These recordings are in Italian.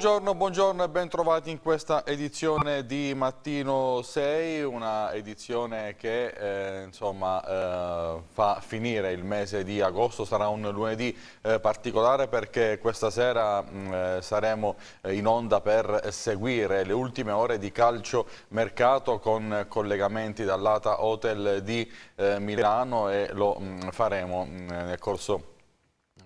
Buongiorno, buongiorno e bentrovati in questa edizione di Mattino 6, una edizione che eh, insomma, eh, fa finire il mese di agosto, sarà un lunedì eh, particolare perché questa sera mh, mm, eh, saremo eh, in onda per seguire le ultime ore di calcio mercato con collegamenti dall'Ata Hotel di eh, Milano e lo mh, mm, faremo mh, mm, nel corso di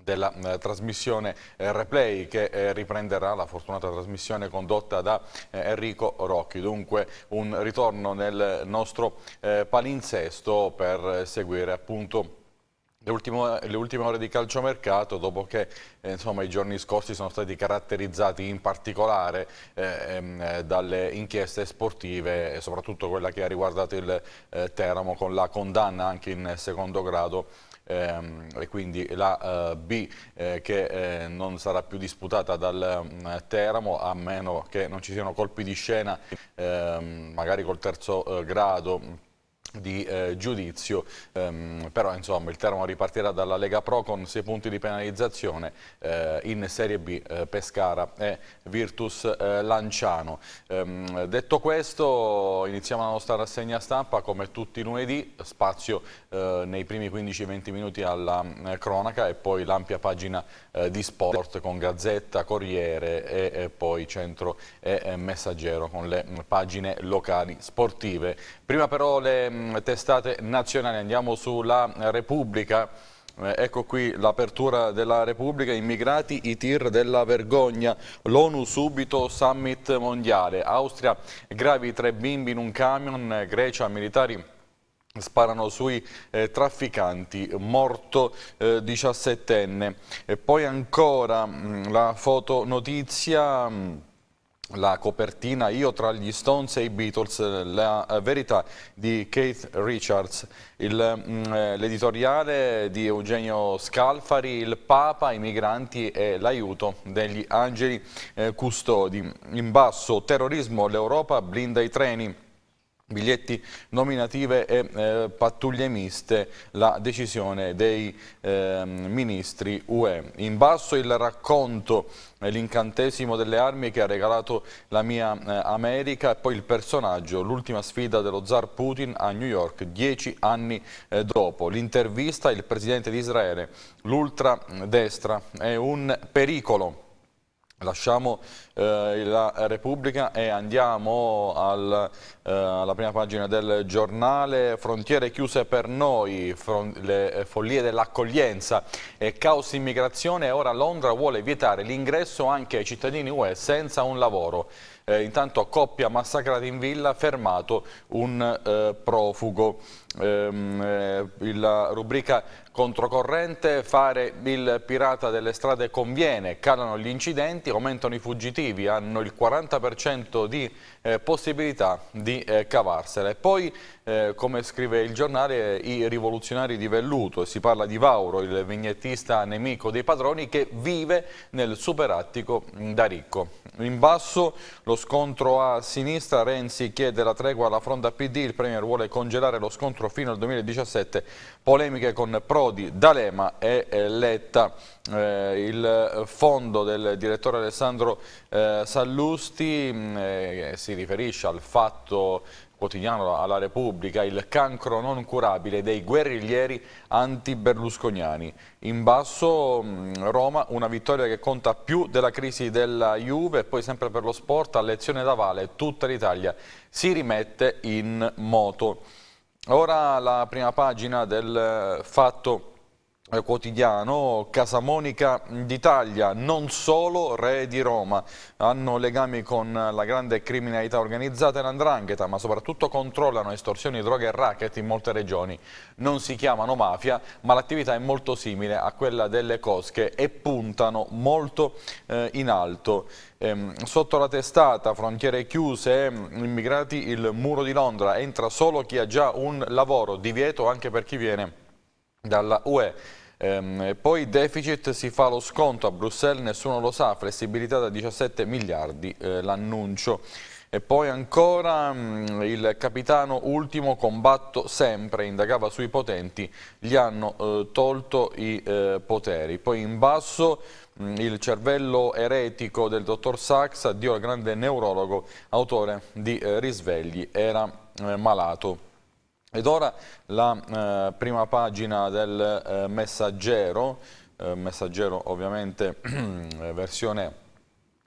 della eh, trasmissione eh, Replay che eh, riprenderà la fortunata trasmissione condotta da eh, Enrico Rocchi. Dunque un ritorno nel nostro eh, palinsesto per eh, seguire appunto le ultime, le ultime, ore di calciomercato, dopo che eh, insomma, i giorni scorsi sono stati caratterizzati in particolare eh, ehm, dalle inchieste sportive, soprattutto quella che ha riguardato il eh, Teramo, con la condanna anche in secondo grado ehm, e quindi la eh, B eh, che eh, non sarà più disputata dal mh, eh, Teramo a meno che non ci siano colpi di scena ehm, magari col terzo eh, grado di eh, giudizio, um, però insomma il Teramo ripartirà dalla Lega Pro con 6 punti di penalizzazione eh, in Serie B eh, Pescara e Virtus eh, Lanciano. Um, detto questo iniziamo la nostra rassegna stampa come tutti i lunedì, spazio eh, nei primi 15-20 minuti alla eh, cronaca e poi l'ampia pagina di sport con Gazzetta, Corriere e, e poi Centro e Messaggero con le mh, mm, pagine locali sportive. Prima però le mm, Ehm, testate nazionali, andiamo sulla Repubblica. Eh, ecco qui l'apertura della Repubblica, immigrati, i tir della vergogna, l'ONU subito, summit mondiale, Austria, gravi tre bimbi in un camion, Grecia, militari sparano sui eh, trafficanti, morto eh, 17enne. E poi ancora mh, mm, la fotonotizia... Mh, mm, la copertina Io tra gli Stones e i Beatles, la eh, verità di Keith Richards, mm, eh, l'editoriale di Eugenio Scalfari, il Papa, i migranti e l'aiuto degli angeli eh, custodi. In basso, terrorismo, l'Europa blinda i treni biglietti nominative e eh, pattuglie miste la decisione dei eh, ministri UE. In basso il racconto eh, l'incantesimo delle armi che ha regalato la mia eh, America e poi il personaggio, l'ultima sfida dello zar Putin a New York dieci anni eh, dopo. L'intervista il presidente di Israele, l'ultradestra è un pericolo Lasciamo eh, la Repubblica e andiamo al, eh, alla prima pagina del giornale. Frontiere chiuse per noi, le follie dell'accoglienza e caos immigrazione. Ora Londra vuole vietare l'ingresso anche ai cittadini UE senza un lavoro. Eh, intanto coppia massacrata in villa, fermato un eh, profugo ehm, eh, la rubrica controcorrente, fare il pirata delle strade conviene, calano gli incidenti, aumentano i fuggitivi, hanno il 40% di eh, possibilità di eh, cavarsela. E poi, eh, come scrive il giornale, i rivoluzionari di velluto, si parla di Vauro, il vignettista nemico dei padroni che vive nel superattico mm, da ricco. In basso lo scontro a sinistra, Renzi chiede la tregua alla fronda PD, il Premier vuole congelare lo scontro 2004 fino al 2017 polemiche con Prodi, D'Alema e eh, Letta. Eh, il fondo del direttore Alessandro eh, Sallusti mm, eh, si riferisce al fatto quotidiano alla Repubblica, il cancro non curabile dei guerriglieri anti-berlusconiani. In basso mm, Roma, una vittoria che conta più della crisi della Juve, poi sempre per lo sport, a lezione da Vale, tutta l'Italia si rimette in moto. Ora la prima pagina del eh, fatto eh, quotidiano Casa Monica d'Italia, non solo re di Roma, hanno legami con la grande criminalità organizzata e l'andrangheta, ma soprattutto controllano estorsioni, droghe e racket in molte regioni. Non si chiamano mafia, ma l'attività è molto simile a quella delle cosche e puntano molto eh, in alto. Ehm, sotto la testata, frontiere chiuse, ehm, immigrati, il muro di Londra, entra solo chi ha già un lavoro, divieto anche per chi viene dalla UE. Ehm, poi deficit si fa lo sconto a Bruxelles, nessuno lo sa, flessibilità da 17 miliardi eh, l'annuncio. E poi ancora mh, mm, il capitano ultimo combatto sempre, indagava sui potenti, gli hanno eh, tolto i eh, poteri. Poi in basso mh, mm, il cervello eretico del dottor Sachs, addio al grande neurologo, autore di eh, Risvegli, era eh, malato. Ed ora la eh, prima pagina del eh, messaggero, eh, messaggero ovviamente eh, versione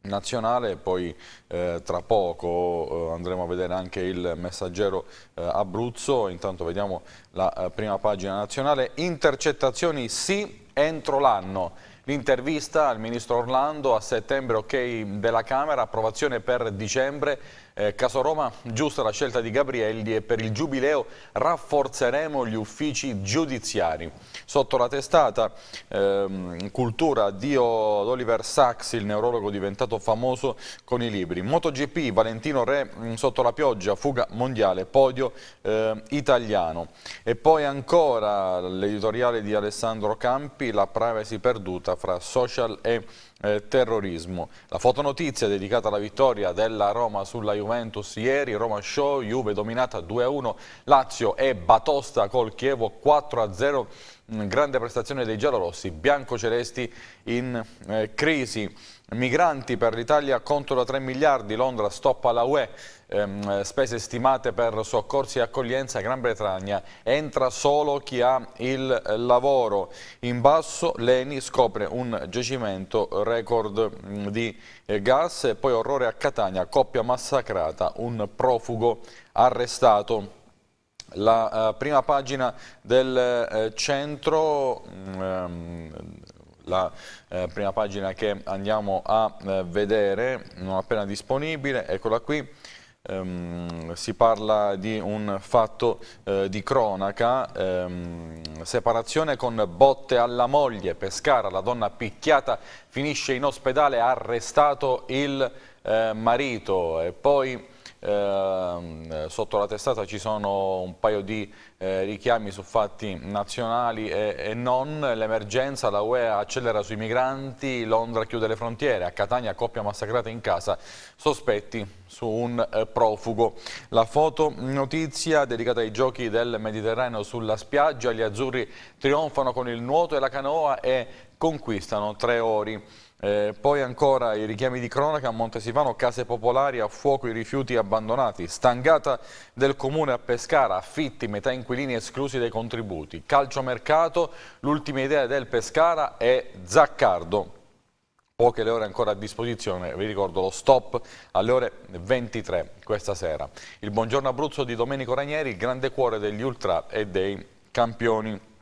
nazionale, poi eh, tra poco eh, andremo a vedere anche il messaggero eh, Abruzzo, intanto vediamo la eh, prima pagina nazionale, intercettazioni sì entro l'anno, l'intervista al ministro Orlando a settembre ok della Camera, approvazione per dicembre, eh, caso Roma, giusta la scelta di Gabrielli e per il Giubileo rafforzeremo gli uffici giudiziari. Sotto la testata, ehm, cultura, addio ad Oliver Sacks, il neurologo diventato famoso con i libri. MotoGP, Valentino Re mm, sotto la pioggia, fuga mondiale, podio eh, italiano. E poi ancora l'editoriale di Alessandro Campi, la privacy perduta fra social e eh, terrorismo. La fotonotizia dedicata alla vittoria della Roma sulla Juventus ieri, Roma Show, Juve dominata 2-1, Lazio e Batosta col Chievo 4-0, mm, grande prestazione dei giallorossi, biancocelesti in eh, crisi. Migranti per l'Italia contro da 3 miliardi, Londra stoppa la UE, ehm, spese stimate per soccorsi e accoglienza, Gran Bretagna entra solo chi ha il lavoro. In basso Leni scopre un giacimento record mm, di eh, gas e poi orrore a Catania, coppia massacrata, un profugo arrestato la eh, prima pagina del eh, centro mm, ehm, la eh, prima pagina che andiamo a eh, vedere, non appena disponibile, eccola qui. Ehm, si parla di un fatto eh, di cronaca, ehm, separazione con botte alla moglie, Pescara, la donna picchiata finisce in ospedale, arrestato il eh, marito e poi Ehm, sotto la testata ci sono un paio di eh, richiami su fatti nazionali e, e non, l'emergenza, la UE accelera sui migranti, Londra chiude le frontiere, a Catania coppia massacrata in casa, sospetti su un eh, profugo. La foto notizia dedicata ai giochi del Mediterraneo sulla spiaggia, gli azzurri trionfano con il nuoto e la canoa e conquistano tre ori. Eh, poi ancora i richiami di cronaca a Montesivano, case popolari a fuoco i rifiuti abbandonati, stangata del comune a Pescara, affitti, metà inquilini esclusi dai contributi, calciomercato, l'ultima idea del Pescara è Zaccardo. Poche le ore ancora a disposizione, vi ricordo lo stop alle ore 23 questa sera. Il buongiorno Abruzzo di Domenico Ranieri, il grande cuore degli ultra e dei campioni.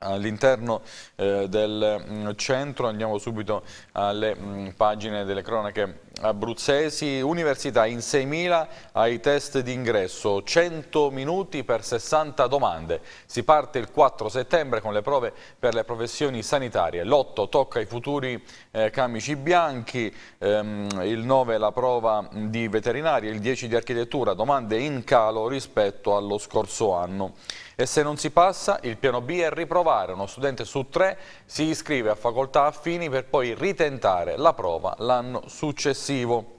All'interno eh, del mm, centro andiamo subito alle mh, mm, pagine delle cronache abruzzesi. Università in 6.000 ai test d'ingresso, 100 minuti per 60 domande. Si parte il 4 settembre con le prove per le professioni sanitarie. L'8 tocca i futuri eh, camici bianchi, ehm, il 9 la prova di veterinaria, il 10 di architettura, domande in calo rispetto allo scorso anno. E se non si passa, il piano B è riprovare. Uno studente su tre si iscrive a facoltà affini per poi ritentare la prova l'anno successivo.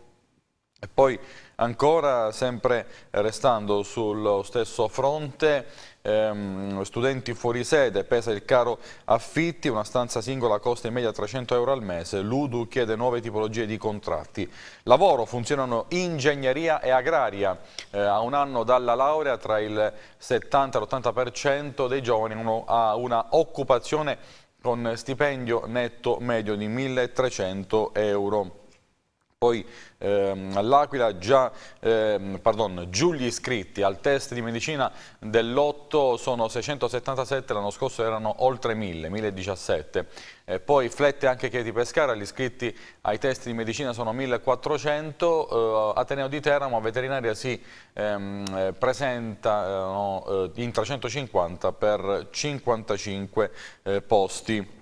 E poi ancora, sempre restando sullo stesso fronte, ehm, studenti fuori sede, pesa il caro affitti, una stanza singola costa in media 300 euro al mese, l'Udu chiede nuove tipologie di contratti. Lavoro, funzionano ingegneria e agraria, eh, a un anno dalla laurea tra il 70 e l'80% dei giovani uno, ha una occupazione con stipendio netto medio di 1300 euro. Poi ehm, all'Aquila già, ehm, pardon, Giulio iscritti al test di medicina dell'otto sono 677, l'anno scorso erano oltre 1000, 1017. Eh, poi flette anche Chieti Pescara, gli iscritti ai test di medicina sono 1400, eh, Ateneo di Teramo veterinaria si ehm, presentano eh, eh, in 350 per 55 eh, posti.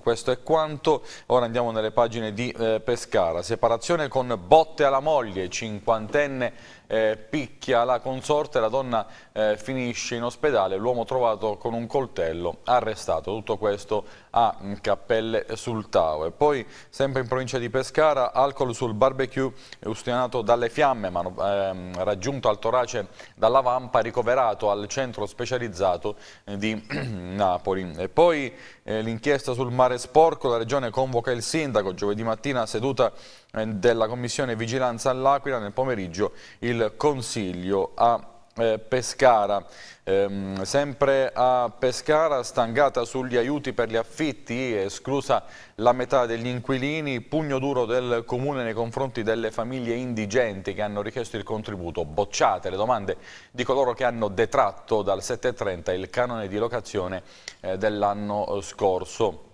Questo è quanto, ora andiamo nelle pagine di eh, Pescara, separazione con botte alla moglie, cinquantenne eh, picchia la consorte, la donna eh, finisce in ospedale, l'uomo trovato con un coltello arrestato. Tutto questo a mm, Cappelle sul Tau. E poi sempre in provincia di Pescara, alcol sul barbecue ustionato dalle fiamme, ma ehm, raggiunto al torace dalla vampa, ricoverato al centro specializzato eh, di Napoli. E poi eh, l'inchiesta sul mare sporco, la regione convoca il sindaco, giovedì mattina seduta eh, della commissione vigilanza all'Aquila, nel pomeriggio il consiglio a eh, Pescara. Ehm, sempre a Pescara, stangata sugli aiuti per gli affitti, esclusa la metà degli inquilini, pugno duro del Comune nei confronti delle famiglie indigenti che hanno richiesto il contributo, bocciate le domande di coloro che hanno detratto dal 7.30 il canone di locazione eh, dell'anno scorso.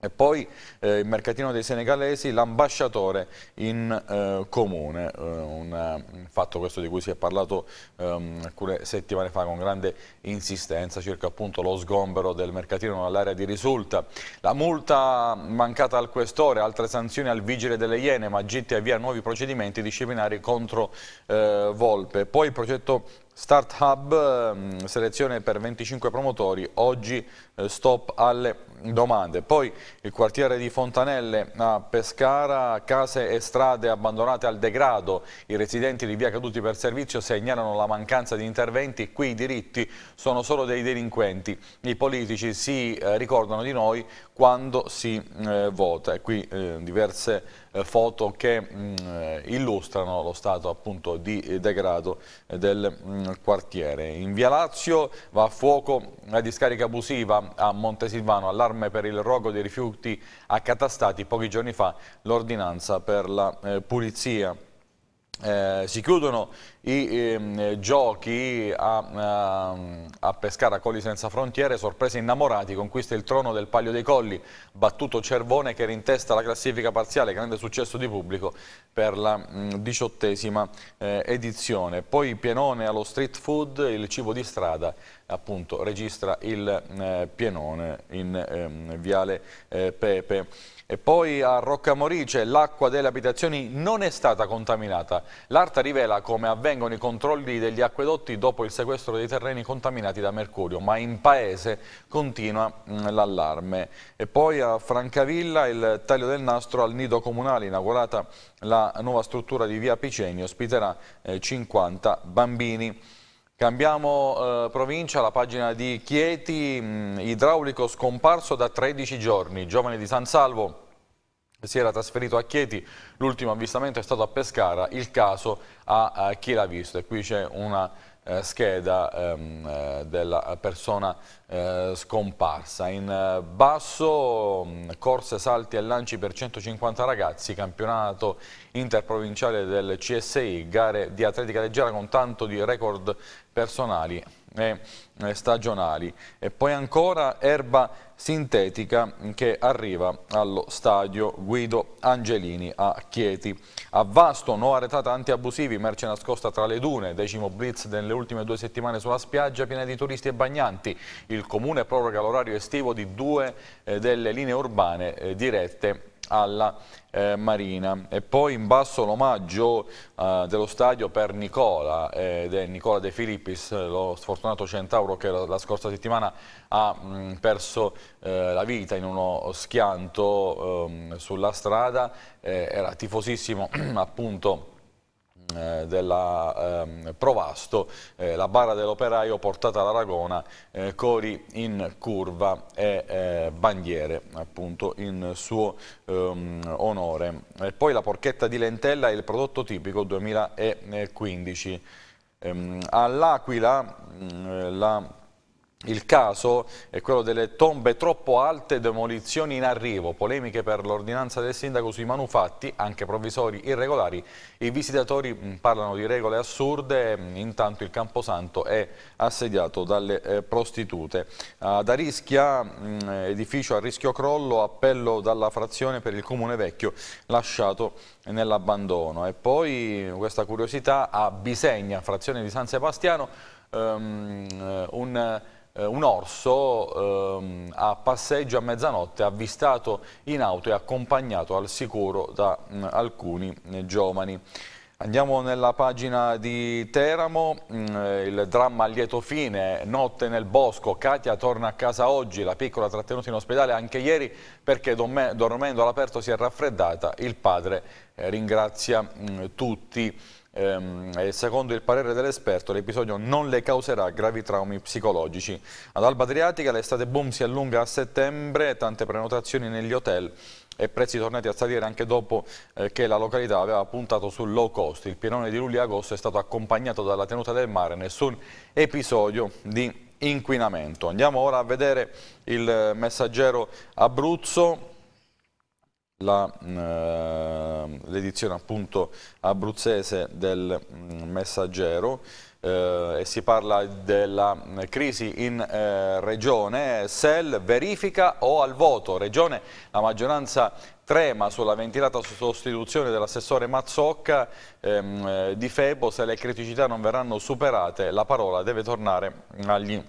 E poi eh, il mercatino dei senegalesi, l'ambasciatore in eh, comune, eh, un, eh, un fatto questo di cui si è parlato ehm, alcune settimane fa con grande insistenza circa appunto lo sgombero del mercatino all'area di risulta. La multa mancata al questore, altre sanzioni al vigile delle Iene, ma GT avvia nuovi procedimenti disciplinari contro eh, Volpe. Poi il progetto Start Hub, ehm, selezione per 25 promotori, oggi eh, stop alle domande. Poi il quartiere di Fontanelle a Pescara, case e strade abbandonate al degrado, i residenti di via caduti per servizio segnalano la mancanza di interventi, qui i diritti sono solo dei delinquenti, i politici si eh, ricordano di noi quando si eh, vota e qui diverse eh, foto che mh, mm, illustrano lo stato appunto di degrado eh, del mh, mm, quartiere. In Via Lazio va a fuoco la discarica abusiva a Montesilvano, allarme per il rogo dei rifiuti accatastati pochi giorni fa, l'ordinanza per la eh, pulizia. Eh, si chiudono i ehm, giochi a, ehm, a, Pescara Colli Senza Frontiere, sorprese innamorati, conquista il trono del Palio dei Colli, battuto Cervone che rintesta la classifica parziale, grande successo di pubblico per la mm, diciottesima eh, edizione. Poi Pienone allo street food, il cibo di strada appunto registra il eh, Pienone in ehm, Viale eh, Pepe. E poi a Roccamorice l'acqua delle abitazioni non è stata contaminata. L'ARTA rivela come avvengono i controlli degli acquedotti dopo il sequestro dei terreni contaminati da mercurio, ma in paese continua mm, l'allarme. E poi a Francavilla il taglio del nastro al nido comunale, inaugurata la nuova struttura di via Piceni, ospiterà 50 eh, bambini. Cambiamo eh, provincia, la pagina di Chieti, mh, mm, idraulico scomparso da 13 giorni, giovane di San Salvo si era trasferito a Chieti, l'ultimo avvistamento è stato a Pescara, il caso a, a chi l'ha visto e qui c'è una eh, scheda ehm, eh, della persona eh, scomparsa. In eh, basso mm, corse, salti e lanci per 150 ragazzi, campionato interprovinciale del CSI, gare di atletica leggera con tanto di record personali e eh, eh, stagionali e poi ancora erba sintetica che arriva allo stadio Guido Angelini a Chieti. A Vasto, nuova retata antiabusivi, merce nascosta tra le dune, decimo blitz nelle ultime due settimane sulla spiaggia piena di turisti e bagnanti. Il comune proroga l'orario estivo di due eh, delle linee urbane dirette alla eh, Marina. E poi in basso l'omaggio eh, dello stadio per Nicola, eh, Nicola De Filippis, lo sfortunato centauro che la, la scorsa settimana ha mh, mm, perso eh, la vita in uno schianto ehm, sulla strada, eh, era tifosissimo appunto eh, della ehm, Provasto, eh, la barra dell'operaio portata all'Aragona, eh, Cori in curva e eh, bandiere appunto in suo ehm, onore. E poi la porchetta di lentella è il prodotto tipico 2015. Eh, ehm, All'Aquila mm, la il caso è quello delle tombe troppo alte, demolizioni in arrivo, polemiche per l'ordinanza del sindaco sui manufatti, anche provvisori irregolari. I visitatori mm, parlano di regole assurde, mm, intanto il Camposanto è assediato dalle eh, prostitute. Ad Arischia, mm, edificio a rischio crollo, appello dalla frazione per il comune vecchio lasciato nell'abbandono. E poi questa curiosità a Bisegna, frazione di San Sebastiano, um, un eh, un orso ehm, a passeggio a mezzanotte avvistato in auto e accompagnato al sicuro da mh, mm, alcuni mh, eh, giovani. Andiamo nella pagina di Teramo, mm, il dramma a lieto fine, notte nel bosco, Katia torna a casa oggi, la piccola trattenuta in ospedale anche ieri perché dormendo all'aperto si è raffreddata, il padre eh, ringrazia mm, tutti. Ehm, secondo il parere dell'esperto l'episodio non le causerà gravi traumi psicologici. Ad Alba Adriatica l'estate boom si allunga a settembre, tante prenotazioni negli hotel e prezzi tornati a salire anche dopo eh, che la località aveva puntato sul low cost. Il pienone di luglio e agosto è stato accompagnato dalla tenuta del mare, nessun episodio di inquinamento. Andiamo ora a vedere il messaggero Abruzzo Mm, eh, l'edizione eh, appunto abruzzese del mm, Messaggero eh, e si parla della mm, crisi in eh, regione, SEL verifica o al voto, regione la maggioranza trema sulla ventilata sostituzione dell'assessore Mazzocca ehm, eh, di Febo se le criticità non verranno superate, la parola deve tornare agli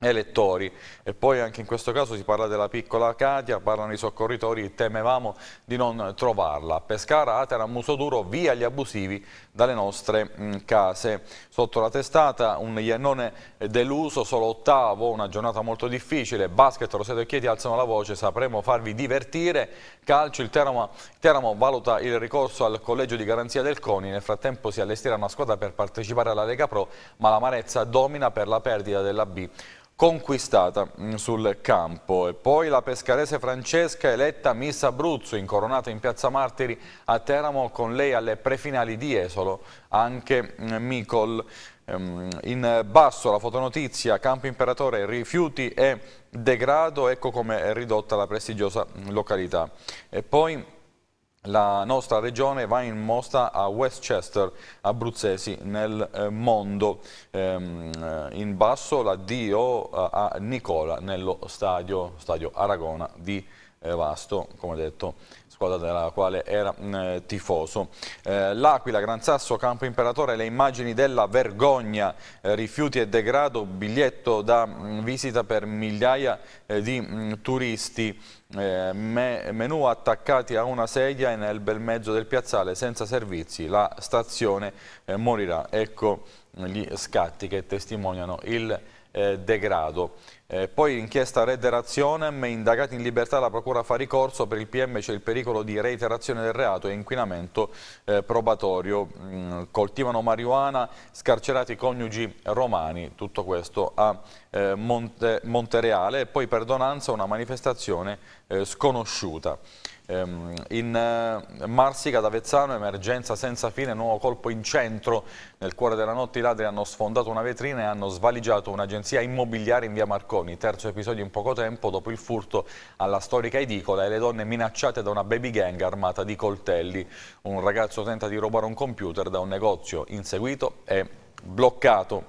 elettori e poi anche in questo caso si parla della piccola Katia, parlano i soccorritori, temevamo di non trovarla. Pescara, Atera, Musoduro, via gli abusivi dalle nostre mh, mm, case. Sotto la testata un Iannone eh, deluso, solo ottavo, una giornata molto difficile, basket, Roseto e Chieti alzano la voce, sapremo farvi divertire, calcio, il Teramo, Teramo valuta il ricorso al collegio di garanzia del CONI, nel frattempo si allestirà una squadra per partecipare alla Lega Pro, ma l'amarezza domina per la perdita della B conquistata mm, sul campo. E poi la pescarese Francesca eletta Miss Abruzzo, incoronata in Piazza Martiri a Teramo, con lei alle prefinali di Esolo, anche mm, Micol. Ehm, in basso la fotonotizia, Campo Imperatore, rifiuti e degrado, ecco come è ridotta la prestigiosa località. E poi la nostra regione va in mostra a Westchester, abruzzesi nel eh, mondo. Ehm, eh, in basso l'addio eh, a Nicola nello stadio, stadio Aragona di Vasto, come detto, squadra della quale era mm, tifoso. L'Aquila, Gran Sasso, Campo Imperatore, le immagini della vergogna, rifiuti e degrado, biglietto da mm, visita per migliaia di mm, turisti eh, me, menù attaccati a una sedia e nel bel mezzo del piazzale senza servizi la stazione eh, morirà. Ecco gli scatti che testimoniano il eh, degrado. Eh, poi inchiesta Red Razionem, indagati in libertà la procura fa ricorso, per il PM c'è il pericolo di reiterazione del reato e inquinamento eh, probatorio. Mm, coltivano marijuana, scarcerati coniugi romani, tutto questo a eh, Monte, Montereale. E poi perdonanza, Donanza una manifestazione eh, sconosciuta. Ehm, in eh, Marsica ad Avezzano emergenza senza fine, nuovo colpo in centro. Nel cuore della notte i ladri hanno sfondato una vetrina e hanno svaligiato un'agenzia immobiliare in via Marconi. Terzo episodio in poco tempo dopo il furto alla storica edicola e le donne minacciate da una baby gang armata di coltelli. Un ragazzo tenta di rubare un computer da un negozio inseguito e bloccato.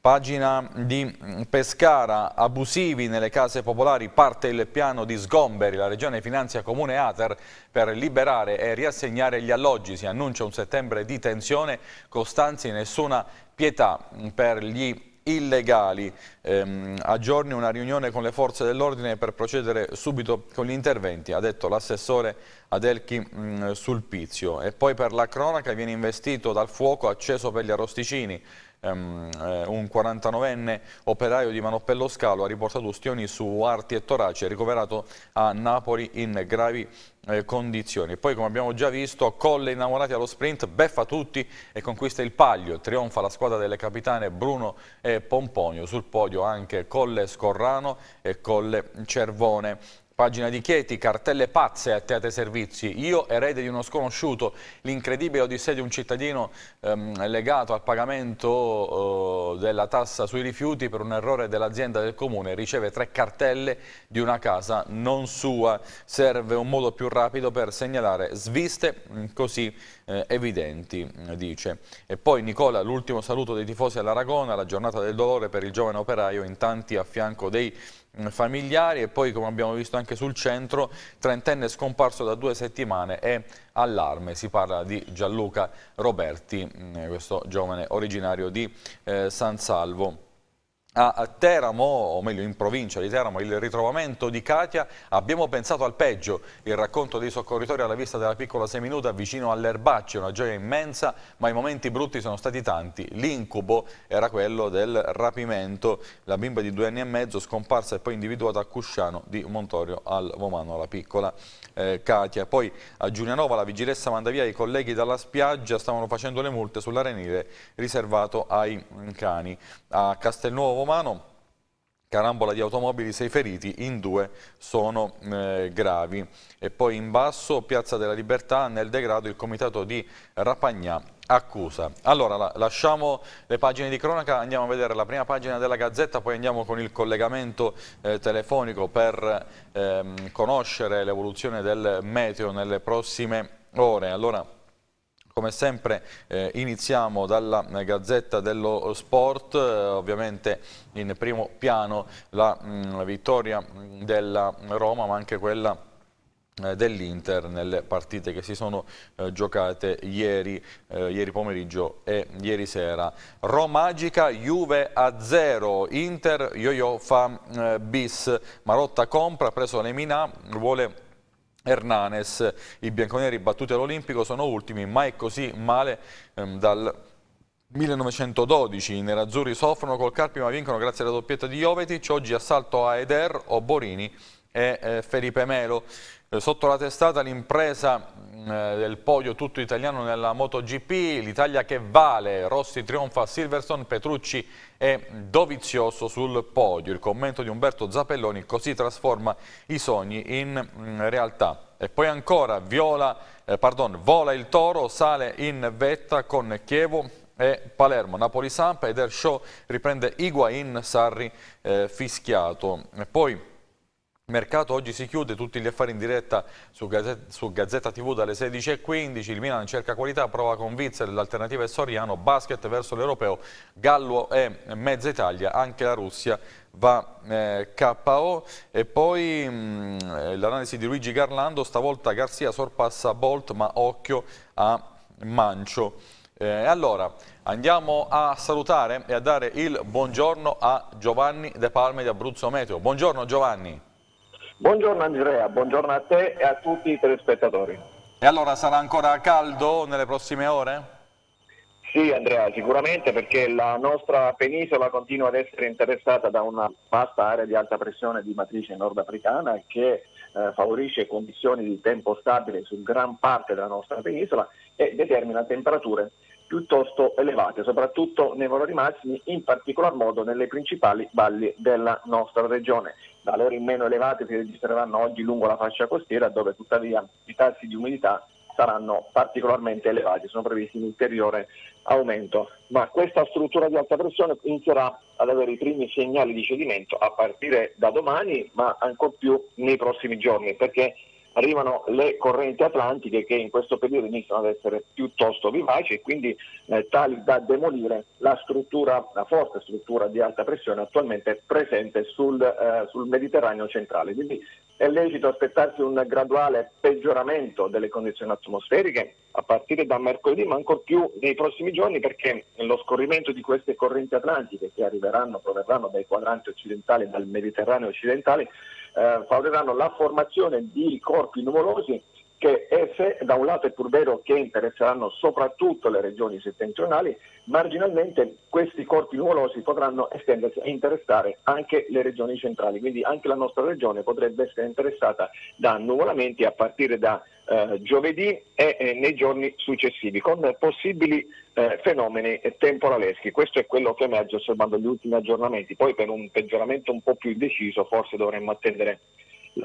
Pagina di Pescara, abusivi nelle case popolari, parte il piano di sgomberi, la regione finanzia Comune Ater per liberare e riassegnare gli alloggi, si annuncia un settembre di tensione, Costanzi nessuna pietà per gli illegali. Eh, a giorni una riunione con le forze dell'ordine per procedere subito con gli interventi, ha detto l'assessore Adelchi mh, mm, Sulpizio. E poi per la cronaca viene investito dal fuoco acceso per gli arrosticini um, un 49enne operaio di Manoppello Scalo ha riportato ustioni su arti e torace, ricoverato a Napoli in gravi eh, condizioni. Poi come abbiamo già visto, Colle innamorati allo sprint, beffa tutti e conquista il Paglio, trionfa la squadra delle capitane Bruno e Pomponio, sul podio anche Colle Scorrano e Colle Cervone. Pagina di Chieti, cartelle pazze a Teate Servizi, io erede di uno sconosciuto, l'incredibile odissea di un cittadino ehm, legato al pagamento eh, della tassa sui rifiuti per un errore dell'azienda del comune, riceve tre cartelle di una casa non sua, serve un modo più rapido per segnalare sviste mm, così eh, evidenti, mm, dice. E poi Nicola, l'ultimo saluto dei tifosi all'Aragona, la giornata del dolore per il giovane operaio in tanti a fianco dei mm, familiari e poi come abbiamo visto anche sul centro trentenne scomparso da due settimane e allarme si parla di Gianluca Roberti mm, questo giovane originario di eh, San Salvo a Teramo, o meglio in provincia di Teramo, il ritrovamento di Katia, abbiamo pensato al peggio. Il racconto dei soccorritori alla vista della piccola seminuta vicino all'erbaccio, una gioia immensa, ma i momenti brutti sono stati tanti. L'incubo era quello del rapimento. La bimba di due anni e mezzo scomparsa e poi individuata a Cusciano di Montorio al Vomano, la piccola eh, Katia. Poi a Giulianova la vigilessa manda via i colleghi dalla spiaggia, stavano facendo le multe sull'arenile riservato ai cani. A Castelnuovo Romano, carambola di automobili, sei feriti, in due sono eh, gravi. E poi in basso, Piazza della Libertà, nel degrado il comitato di Rapagnà accusa. Allora, la, lasciamo le pagine di cronaca, andiamo a vedere la prima pagina della Gazzetta, poi andiamo con il collegamento eh, telefonico per ehm, conoscere l'evoluzione del meteo nelle prossime ore. Allora, come sempre eh, iniziamo dalla eh, Gazzetta dello Sport, eh, ovviamente in primo piano la mh, mm, vittoria mm, della Roma ma anche quella eh, dell'Inter nelle partite che si sono eh, giocate ieri, eh, ieri, pomeriggio e ieri sera. Roma Magica, Juve a 0, Inter, Yo-Yo fa mm, eh, bis, Marotta compra, ha preso Lemina, vuole Hernanes. I bianconeri battuti all'Olimpico sono ultimi, mai così male ehm, dal 1912. I nerazzurri soffrono col Carpi ma vincono grazie alla doppietta di Jovetic. Oggi assalto a Eder, Oborini e eh, Felipe Melo. Eh, sotto la testata l'impresa mm, eh, del podio tutto italiano nella MotoGP, l'Italia che vale, Rossi trionfa a Silverstone, Petrucci è Dovizioso sul podio. Il commento di Umberto Zappelloni così trasforma i sogni in mm, realtà. E poi ancora viola, eh, pardon, vola il toro, sale in vetta con Chievo e Palermo, Napoli-Sampa ed Air Show riprende Iguain Sarri eh, fischiato. E poi mercato oggi si chiude, tutti gli affari in diretta su Gazzetta, su Gazzetta TV dalle 16.15, il Milan cerca qualità, prova con Witzel, l'alternativa è Soriano, basket verso l'europeo, Gallo e mezza Italia, anche la Russia va eh, KO e poi mm, l'analisi di Luigi Garlando, stavolta Garzia sorpassa Bolt ma occhio a Mancio. Eh, allora, andiamo a salutare e a dare il buongiorno a Giovanni De Palme di Abruzzo Meteo. Buongiorno Giovanni. Buongiorno Andrea, buongiorno a te e a tutti i telespettatori. E allora sarà ancora caldo nelle prossime ore? Sì Andrea, sicuramente perché la nostra penisola continua ad essere interessata da una vasta area di alta pressione di matrice nordafricana che eh, favorisce condizioni di tempo stabile su gran parte della nostra penisola e determina temperature piuttosto elevate, soprattutto nei valori massimi, in particolar modo nelle principali valli della nostra regione valori meno elevati si registreranno oggi lungo la fascia costiera dove tuttavia i tassi di umidità saranno particolarmente elevati, sono previsti un ulteriore aumento, ma questa struttura di alta pressione inizierà ad avere i primi segnali di cedimento a partire da domani, ma ancor più nei prossimi giorni, perché arrivano le correnti atlantiche che in questo periodo iniziano ad essere piuttosto vivaci e quindi eh, tali da demolire la struttura, la forte struttura di alta pressione attualmente presente sul, eh, sul Mediterraneo centrale. Quindi è lecito aspettarsi un graduale peggioramento delle condizioni atmosferiche a partire da mercoledì, ma ancor più nei prossimi giorni perché lo scorrimento di queste correnti atlantiche che arriveranno, proverranno dai quadranti occidentali e dal Mediterraneo occidentale eh, favorisranno la formazione di corpi nuvolosi che esse da un lato è pur vero che interesseranno soprattutto le regioni settentrionali, marginalmente questi corpi nuvolosi potranno estendersi e interessare anche le regioni centrali, quindi anche la nostra regione potrebbe essere interessata da nuvolamenti a partire da eh, giovedì e eh, nei giorni successivi, con possibili eh, fenomeni temporaleschi. Questo è quello che emerge osservando gli ultimi aggiornamenti, poi per un peggioramento un po' più deciso forse dovremmo attendere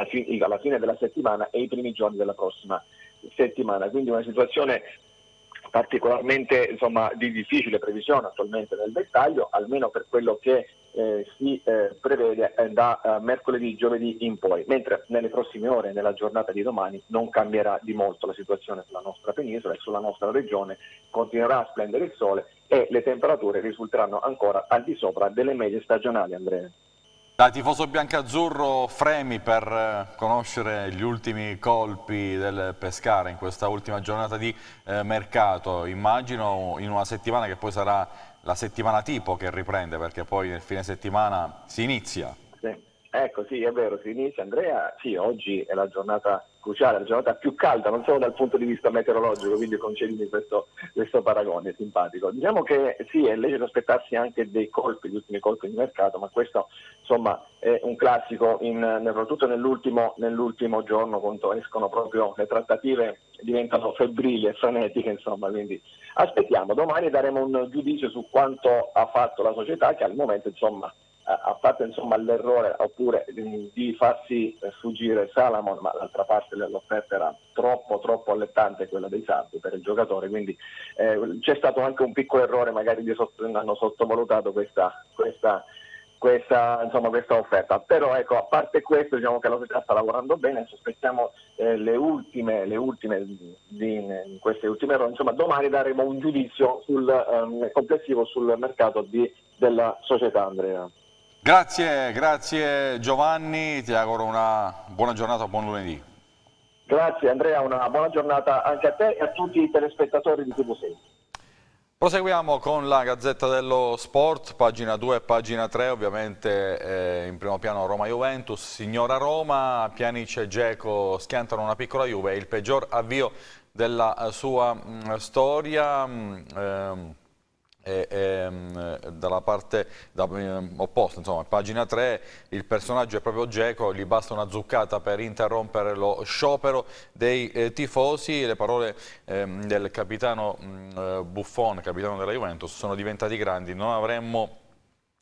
fi- alla fine della settimana e i primi giorni della prossima settimana. Quindi una situazione particolarmente insomma, di difficile previsione attualmente nel dettaglio, almeno per quello che eh, si eh, prevede eh, da eh, mercoledì, giovedì in poi, mentre nelle prossime ore, nella giornata di domani, non cambierà di molto la situazione sulla nostra penisola e sulla nostra regione, continuerà a splendere il sole e le temperature risulteranno ancora al di sopra delle medie stagionali, Andrea. Da tifoso biancazzurro Fremi per eh, conoscere gli ultimi colpi del Pescara in questa ultima giornata di eh, mercato. Immagino in una settimana che poi sarà la settimana tipo che riprende perché poi nel fine settimana si inizia Ecco, sì, è vero, si inizia Andrea, sì, oggi è la giornata cruciale, la giornata più calda, non solo dal punto di vista meteorologico, quindi concedimi questo, questo paragone simpatico. Diciamo che sì, è legito aspettarsi anche dei colpi, gli ultimi colpi di mercato, ma questo insomma è un classico, in, soprattutto nell'ultimo, nell'ultimo, giorno quando escono proprio le trattative diventano febbrili e frenetiche, insomma, quindi aspettiamo, domani daremo un giudizio su quanto ha fatto la società che al momento insomma eh, ha fatto insomma, l'errore oppure mm, di farsi eh, fuggire Salamon, ma d'altra parte l'offerta era troppo troppo allettante quella dei Sardi per il giocatore, quindi eh, c'è stato anche un piccolo errore, magari sotto, hanno sottovalutato questa, questa, questa, insomma, questa, offerta. Però ecco, a parte questo diciamo che la società sta lavorando bene, aspettiamo eh, le ultime, le ultime mm, di, queste ultime errori, insomma domani daremo un giudizio sul, ehm, complessivo sul mercato di, della società Andrea. Grazie, grazie Giovanni, ti auguro una buona giornata, buon lunedì. Grazie Andrea, una buona giornata anche a te e a tutti i telespettatori di TV Senti. Proseguiamo con la Gazzetta dello Sport, pagina 2 e pagina 3, ovviamente eh, in primo piano Roma-Juventus, signora Roma, Pianic e Geco schiantano una piccola Juve, il peggior avvio della eh, sua mh, mm, storia. Mh, mm, ehm, e, e, ehm, dalla parte da, ehm, opposta, insomma, pagina 3, il personaggio è proprio Geco, gli basta una zuccata per interrompere lo sciopero dei eh, tifosi, le parole eh, del capitano mm, eh, Buffon, capitano della Juventus, sono diventati grandi, non avremmo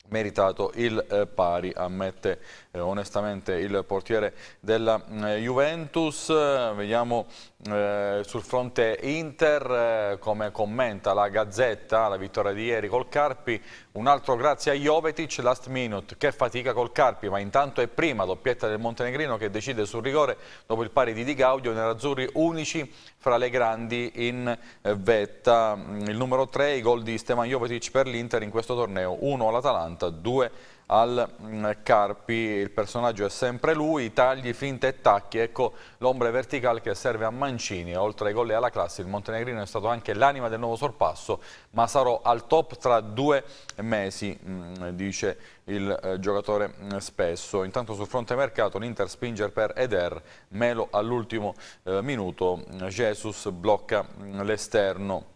meritato il eh, pari, ammette eh, onestamente il portiere della mm, Juventus, vediamo eh, sul fronte Inter, eh, come commenta la Gazzetta, la vittoria di ieri col Carpi, un altro grazie a Jovetic, last minute, che fatica col Carpi, ma intanto è prima doppietta del Montenegrino che decide sul rigore dopo il pari di Di Gaudio, nerazzurri unici fra le grandi in eh, vetta. Mm, il numero 3, i gol di Stevan Jovetic per l'Inter in questo torneo, 1 all'Atalanta, 2 all'Atalanta al mm, Carpi, il personaggio è sempre lui, tagli, finte e tacchi, ecco l'ombra verticale che serve a Mancini, oltre ai gol e alla classe il Montenegrino è stato anche l'anima del nuovo sorpasso, ma sarò al top tra due mesi, mm, dice il eh, giocatore mm, spesso. Intanto sul fronte mercato l'Inter spinger per Eder, Melo all'ultimo eh, minuto, Jesus blocca l'esterno.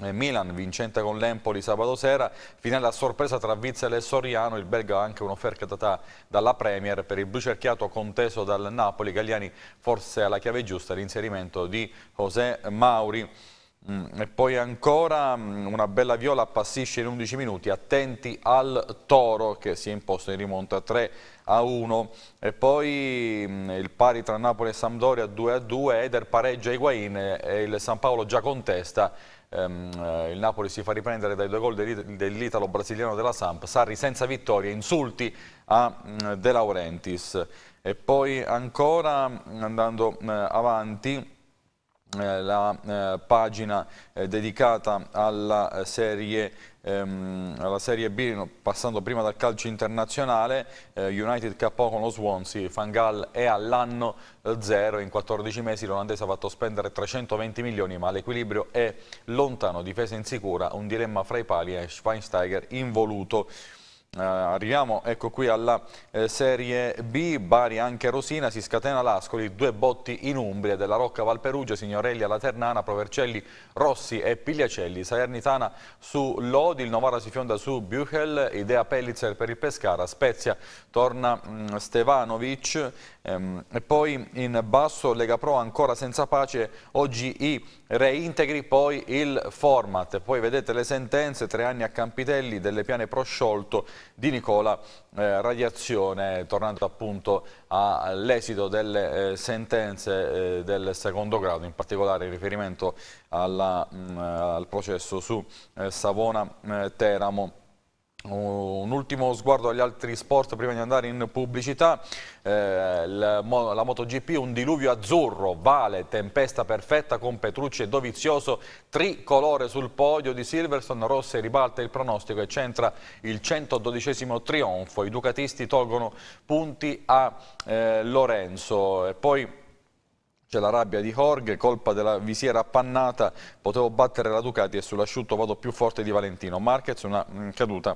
Eh, Milan vincente con l'Empoli sabato sera, finale a sorpresa tra Vizzel e Soriano, il belga ha anche un'offerta data dalla Premier per il blucerchiato conteso dal Napoli, Galliani forse alla chiave giusta l'inserimento di José Mauri. Mm, e poi ancora mm, una bella viola appassisce in 11 minuti, attenti al Toro che si è imposto in rimonta 3 a 1 e poi mm, il pari tra Napoli e Sampdoria 2 a 2, Eder pareggia Higuain e il San Paolo già contesta ehm, eh, il Napoli si fa riprendere dai due gol dell'italo-brasiliano della Samp, Sarri senza vittoria, insulti a De Laurentiis. E poi ancora andando avanti... Eh, la eh, pagina eh, dedicata alla serie ehm, alla Serie B, passando prima dal calcio internazionale, United KO con lo Swansea, Fangal è all'anno zero, in 14 mesi l'olandese ha fatto spendere 320 milioni, ma l'equilibrio è lontano, difesa insicura, un dilemma fra i pali e Schweinsteiger involuto. Uh, arriviamo ecco qui alla eh, Serie B, Bari anche Rosina, si scatena l'Ascoli, due botti in Umbria, della Rocca Valperugia, Signorelli alla Ternana, Provercelli, Rossi e Pigliacelli, Salernitana su Lodi, il Novara si fionda su Buchel, Idea Pellizzer per il Pescara, Spezia torna mh, mm, Stevanovic, Ehm, e poi in basso Lega Pro ancora senza pace, oggi i reintegri, poi il format. Poi vedete le sentenze, tre anni a Campitelli, delle piane prosciolto di Nicola eh, Radiazione, tornando appunto all'esito delle eh, sentenze eh, del secondo grado, in particolare in riferimento alla, mh, mm, al processo su eh, Savona eh, Teramo. Un ultimo sguardo agli altri sport prima di andare in pubblicità, eh, la, MotoGP un diluvio azzurro, Vale, tempesta perfetta con Petrucci e Dovizioso, tricolore sul podio di Silverstone, Rossi ribalta il pronostico e centra il 112 trionfo, i ducatisti tolgono punti a eh, Lorenzo e poi c'è la rabbia di Jorge, colpa della visiera appannata, potevo battere la Ducati e sull'asciutto vado più forte di Valentino. Marquez una mm, caduta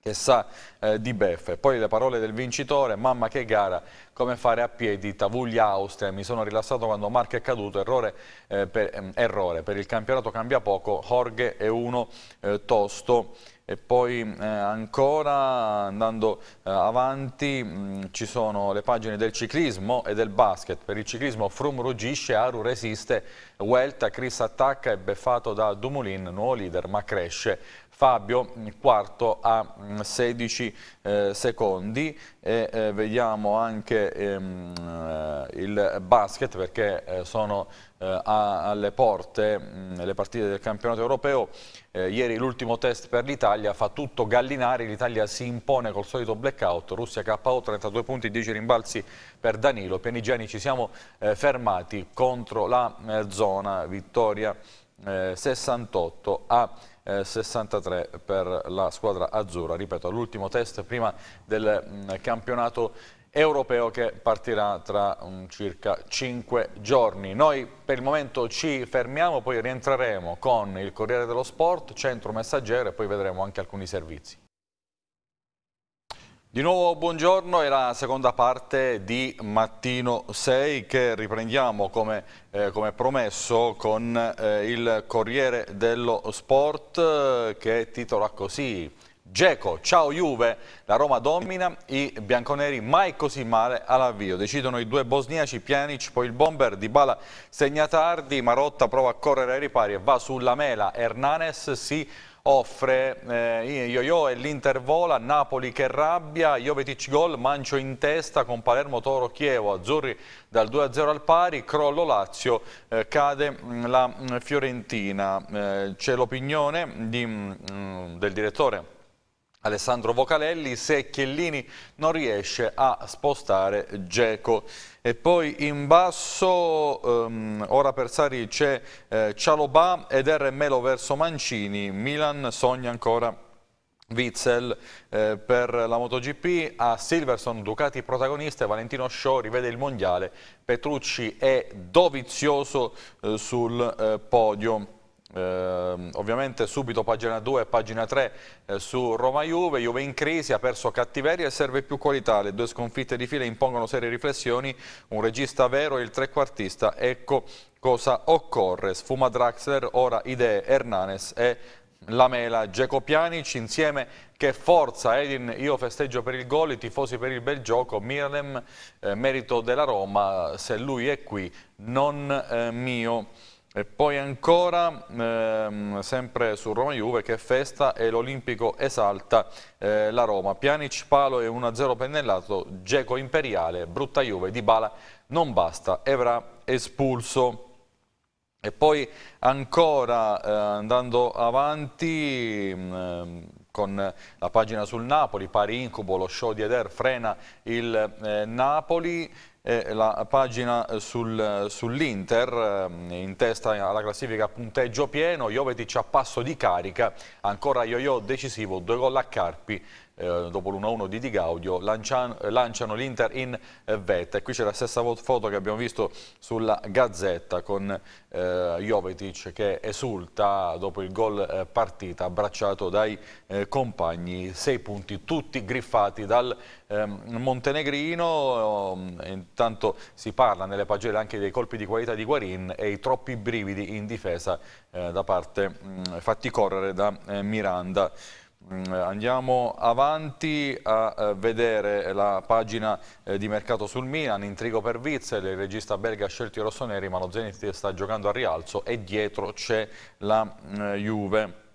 che sa eh, di beffe. Poi le parole del vincitore, mamma che gara, come fare a piedi, Tavuglia Austria, mi sono rilassato quando Marco è caduto, errore, eh, per, mm, errore. per, il campionato cambia poco, Jorge è uno eh, tosto. E poi eh, ancora andando eh, avanti mh, mm, ci sono le pagine del ciclismo e del basket. Per il ciclismo Frum ruggisce, Aru resiste, Welta, Chris attacca e beffato da Dumoulin, nuovo leader, ma cresce. Fabio mm, quarto a 16 mm, eh, secondi e eh, vediamo anche ehm, eh, il basket perché eh, sono eh, a, alle porte mh, le partite del campionato europeo eh, ieri l'ultimo test per l'Italia fa tutto gallinare, l'Italia si impone col solito blackout, Russia KO 32 punti, 10 rimbalzi per Danilo, Pianigiani ci siamo eh, fermati contro la eh, zona, vittoria 68 eh, a 63 eh, per la squadra azzurra, ripeto l'ultimo test prima del mh, mm, campionato europeo che partirà tra um, circa 5 giorni. Noi per il momento ci fermiamo, poi rientreremo con il Corriere dello Sport, Centro Messaggero e poi vedremo anche alcuni servizi. Di nuovo buongiorno, è la seconda parte di Mattino 6 che riprendiamo come, eh, come promesso con eh, il Corriere dello Sport eh, che titola così Geco, ciao Juve, la Roma domina, i bianconeri mai così male all'avvio. Decidono i due bosniaci, Pjanic, poi il bomber, Dybala segna tardi, Marotta prova a correre ai ripari e va sulla mela, Hernanes si offre eh, Yo-Yo e l'Intervola, Napoli che rabbia, Jovetic gol, Mancio in testa con Palermo Toro Chievo, Azzurri dal 2-0 al pari, crollo Lazio, eh, cade mm, la mm, Fiorentina. Eh, C'è l'opinione mm, del direttore Alessandro Vocalelli se Chiellini non riesce a spostare Geco. E poi in basso, um, ora per Sari c'è eh, Cialobà ed R. Melo verso Mancini, Milan sogna ancora Witzel eh, per la MotoGP, a Silverson Ducati protagonista, Valentino Sciori rivede il mondiale, Petrucci è dovizioso eh, sul eh, podio. Eh, ovviamente subito pagina 2 e pagina 3 eh, su Roma-Juve, Juve in crisi, ha perso cattiveria e serve più qualità, le due sconfitte di fila impongono serie riflessioni, un regista vero e il trequartista, ecco cosa occorre, sfuma Draxler, ora idee Hernanes e Lamela, Geco Pjanic insieme che forza Edin, io festeggio per il gol, i tifosi per il bel gioco, Miralem eh, merito della Roma, se lui è qui non eh, mio. E poi ancora, ehm, sempre su Roma-Juve, che festa e l'Olimpico esalta eh, la Roma. Pianic, palo e 1-0 pennellato, Geco imperiale, brutta Juve, Dybala non basta, Evra espulso. E poi ancora, eh, andando avanti... Mm, ehm, con la pagina sul Napoli, pari incubo, lo show di Eder frena il eh, Napoli, eh, la pagina eh, sul, eh, sull'Inter, ehm, in testa alla classifica punteggio pieno, Jovetic a passo di carica, ancora Ioiò decisivo, due gol a Carpi, eh, dopo l'1-1 di Di Gaudio, lanciano, lanciano l'Inter in eh, vetta. E qui c'è la stessa foto che abbiamo visto sulla Gazzetta con eh, Jovetic che esulta dopo il gol eh, partita, abbracciato dai eh, compagni. Sei punti tutti griffati dal ehm, montenegrino. Eh, intanto si parla nelle pagelle anche dei colpi di qualità di Guarin e i troppi brividi in difesa da parte, mm, fatti correre da Miranda. Mm, andiamo avanti a eh, vedere la pagina eh, di mercato sul Milan, intrigo per Witzel, il regista belga ha scelto i rossoneri ma lo Zenit sta giocando a rialzo e dietro c'è la mm, Juve.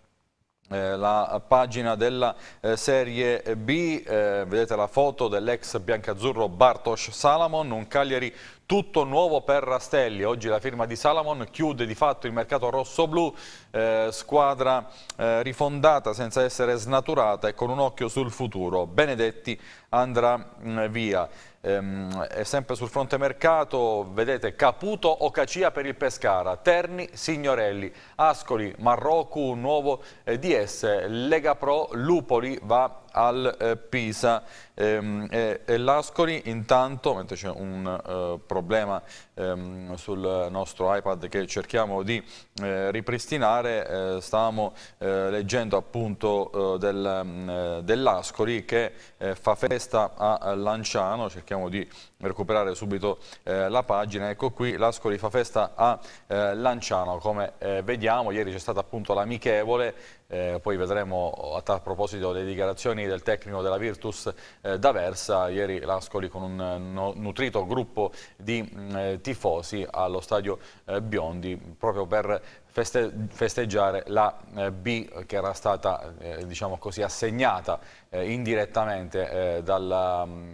Eh, la pagina della eh, Serie B, eh, vedete la foto dell'ex biancazzurro Bartosz Salamon, un Cagliari tutto nuovo per Rastelli, oggi la firma di Salamon chiude di fatto il mercato rosso-blu, eh, squadra eh, rifondata senza essere snaturata e con un occhio sul futuro, Benedetti andrà mh, mm, via. Ehm, e sempre sul fronte mercato, vedete Caputo o Cacia per il Pescara, Terni, Signorelli, Ascoli, Marrocu, Nuovo eh, DS, Lega Pro, Lupoli va al eh, Pisa. Ehm, e, e L'Ascoli intanto, mentre c'è un eh, problema ehm, sul nostro iPad che cerchiamo di eh, ripristinare, eh, stavamo eh, leggendo appunto eh, del, mm, dell'Ascoli che fa festa a Lanciano, cerchiamo di recuperare subito la pagina, ecco qui l'Ascoli fa festa a Lanciano, come vediamo ieri c'è stata appunto l'amichevole eh, poi vedremo a tal proposito le dichiarazioni del tecnico della Virtus eh, D'Aversa, ieri l'Ascoli con un eh, no, nutrito gruppo di mh, mm, eh, tifosi allo stadio eh, Biondi proprio per feste festeggiare la eh, B che era stata diciamo così, assegnata indirettamente mm,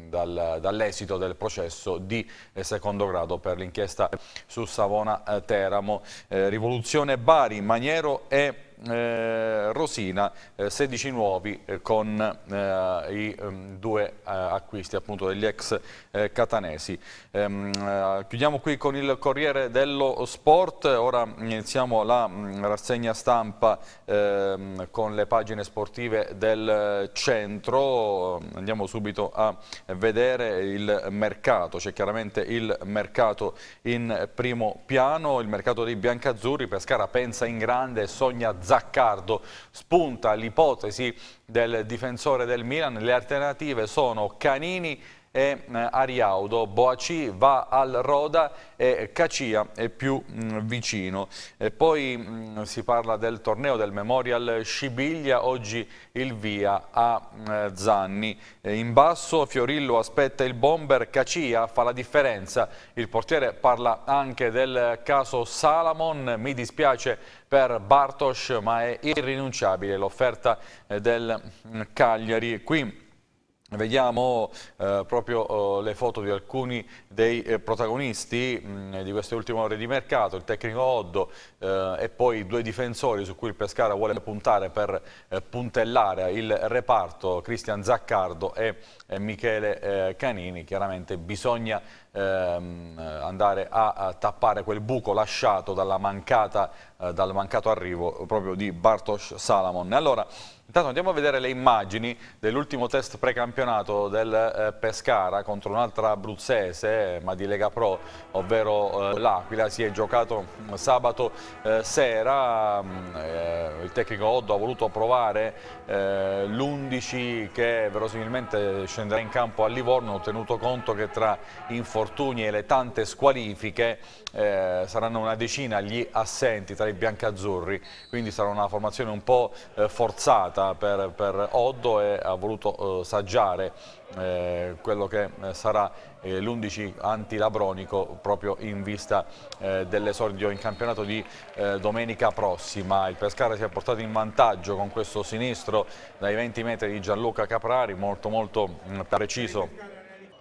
dall'esito dal, dall del processo di secondo grado per l'inchiesta su Savona Teramo. rivoluzione Bari, Maniero e eh, Rosina, eh, 16 nuovi eh, con eh, i ehm, due eh, acquisti appunto degli ex eh, catanesi. Ehm, chiudiamo qui con il Corriere dello Sport, ora iniziamo la mh, mm, rassegna stampa ehm, con le pagine sportive del centro, andiamo subito a vedere il mercato, c'è chiaramente il mercato in primo piano, il mercato dei biancazzurri, Pescara pensa in grande, sogna zero Zaccardo. Spunta l'ipotesi del difensore del Milan, le alternative sono Canini e mm, Ariaudo, Boaci va al Roda e Cacia è più mh, mm, vicino. E poi mh, mm, si parla del torneo del Memorial Scibiglia, oggi il via a mh, Zanni. E in basso Fiorillo aspetta il bomber, Cacia fa la differenza. Il portiere parla anche del caso Salamon, mi dispiace per Bartosz ma è irrinunciabile l'offerta eh, del Cagliari. Qui Vediamo eh, proprio oh, le foto di alcuni dei eh, protagonisti mh, mm, di queste ultime ore di mercato, il tecnico Oddo eh, e poi due difensori su cui il Pescara vuole puntare per eh, puntellare il reparto, Cristian Zaccardo e Michele eh, Canini. Chiaramente bisogna ehm, andare a, a, tappare quel buco lasciato mancata, eh, dal mancato arrivo proprio di Bartosz Salamon. Allora, Intanto andiamo a vedere le immagini dell'ultimo test precampionato del eh, Pescara contro un'altra abruzzese, eh, ma di Lega Pro, ovvero eh, l'Aquila. Si è giocato mm, sabato sera, mm, il tecnico Oddo ha voluto provare l'11 che verosimilmente scenderà in campo a Livorno, tenuto conto che tra infortuni e le tante squalifiche saranno una decina gli assenti tra i biancazzurri, quindi sarà una formazione un po' forzata giusta per, per Oddo e ha voluto eh, saggiare eh, quello che eh, sarà eh, l'11 antilabronico proprio in vista eh, dell'esordio in campionato di eh, domenica prossima. Il Pescara si è portato in vantaggio con questo sinistro dai 20 metri di Gianluca Caprari, molto molto mh, mm, preciso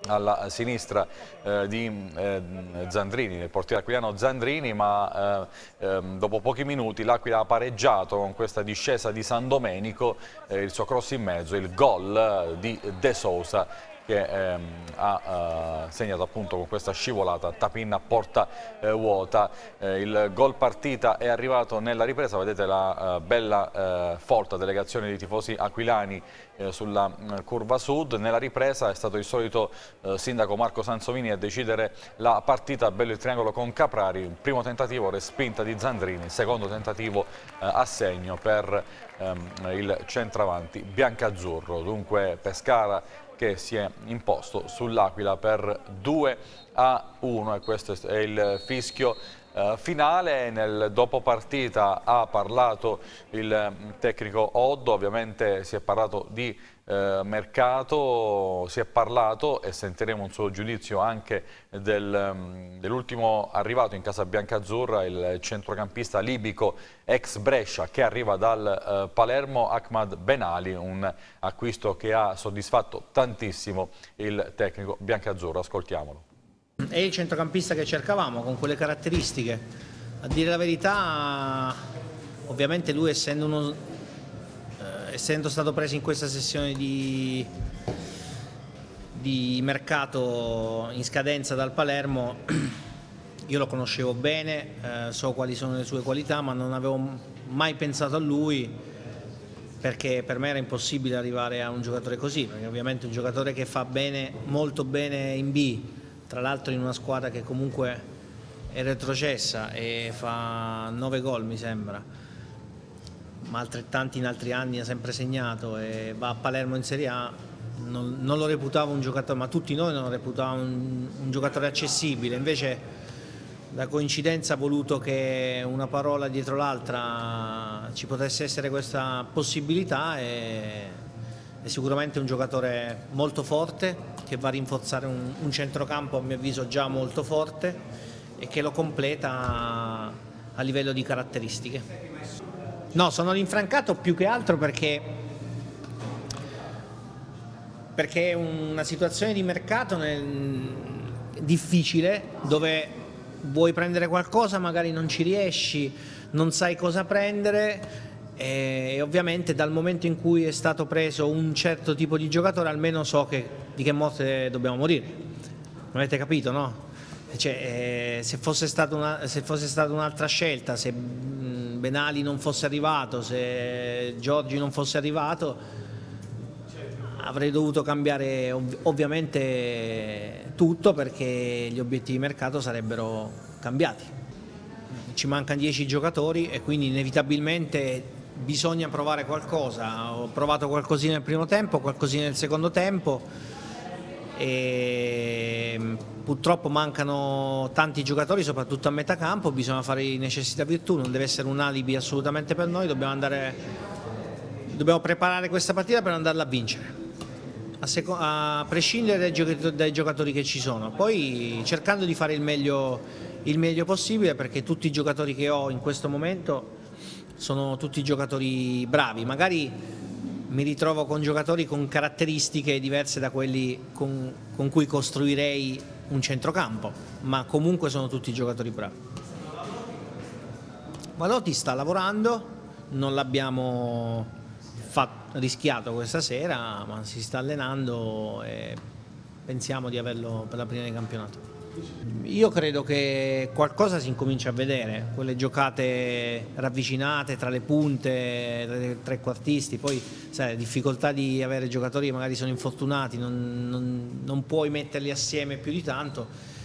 alla sinistra eh, di eh, Zandrini, del portiere aquiliano Zandrini, ma eh, ehm, dopo pochi minuti l'Aquila ha pareggiato con questa discesa di San Domenico, eh, il suo cross in mezzo, il gol eh, di De Sousa che ehm, ha eh, segnato appunto con questa scivolata tapin a porta eh, vuota. Eh, il gol partita è arrivato nella ripresa, vedete la eh, bella eh, forte delegazione di tifosi aquilani eh, sulla mm, curva sud. Nella ripresa è stato il solito sindaco Marco Sansovini a decidere la partita, bello il triangolo con Caprari, primo tentativo respinta di Zandrini, secondo tentativo a segno per ehm, il centravanti biancazzurro. Dunque Pescara che si è imposto sull'Aquila per 2 a 1 e questo è il fischio eh, finale. Nel dopopartita ha parlato il mm, tecnico Oddo, ovviamente si è parlato di eh, mercato, si è parlato e sentiremo un suo giudizio anche del, mm, dell'ultimo arrivato in casa biancazzurra, il centrocampista libico ex Brescia che arriva dal eh, Palermo, Ahmad Benali, un acquisto che ha soddisfatto tantissimo il tecnico biancazzurro, ascoltiamolo. È il centrocampista che cercavamo con quelle caratteristiche. A dire la verità, ovviamente lui essendo, uno, eh, essendo stato preso in questa sessione di, di mercato in scadenza dal Palermo, io lo conoscevo bene, eh, so quali sono le sue qualità, ma non avevo mai pensato a lui perché per me era impossibile arrivare a un giocatore così, perché ovviamente un giocatore che fa bene, molto bene in B, tra l'altro in una squadra che comunque è retrocessa e fa 9 gol mi sembra, ma altrettanti in altri anni ha sempre segnato e va a Palermo in Serie A, non, non lo reputava un giocatore, ma tutti noi non lo reputavamo un, un giocatore accessibile, invece la coincidenza ha voluto che una parola dietro l'altra ci potesse essere questa possibilità e è sicuramente un giocatore molto forte che va a rinforzare un, un centrocampo a mio avviso già molto forte e che lo completa a, a livello di caratteristiche. No, sono rinfrancato più che altro perché, perché è una situazione di mercato nel, difficile dove vuoi prendere qualcosa, magari non ci riesci, non sai cosa prendere eh, e ovviamente dal momento in cui è stato preso un certo tipo di giocatore almeno so che, di che morte dobbiamo morire. Non avete capito, no? Cioè, eh, se, fosse stata un'altra scelta, se Benali non fosse arrivato, se Giorgi non fosse arrivato, avrei dovuto cambiare ov ovviamente tutto perché gli obiettivi di mercato sarebbero cambiati. Ci mancano 10 giocatori e quindi inevitabilmente bisogna provare qualcosa, ho provato qualcosina nel primo tempo, qualcosina nel secondo tempo e mm, purtroppo mancano tanti giocatori soprattutto a metà campo, bisogna fare di necessità virtù, non deve essere un alibi assolutamente per noi, dobbiamo, andare, dobbiamo preparare questa partita per andarla a vincere. A, a, prescindere dai, dai giocatori che ci sono, poi cercando di fare il meglio, il meglio possibile perché tutti i giocatori che ho in questo momento sono tutti giocatori bravi, magari mi ritrovo con giocatori con caratteristiche diverse da quelli con, con cui costruirei un centrocampo, ma comunque sono tutti giocatori bravi. Valotti sta lavorando, non l'abbiamo rischiato questa sera, ma si sta allenando e pensiamo di averlo per la prima di campionato. Io credo che qualcosa si incomincia a vedere, quelle giocate ravvicinate tra le punte, tra i trequartisti, poi sai, difficoltà di avere giocatori che magari sono infortunati, non, non, non puoi metterli assieme più di tanto.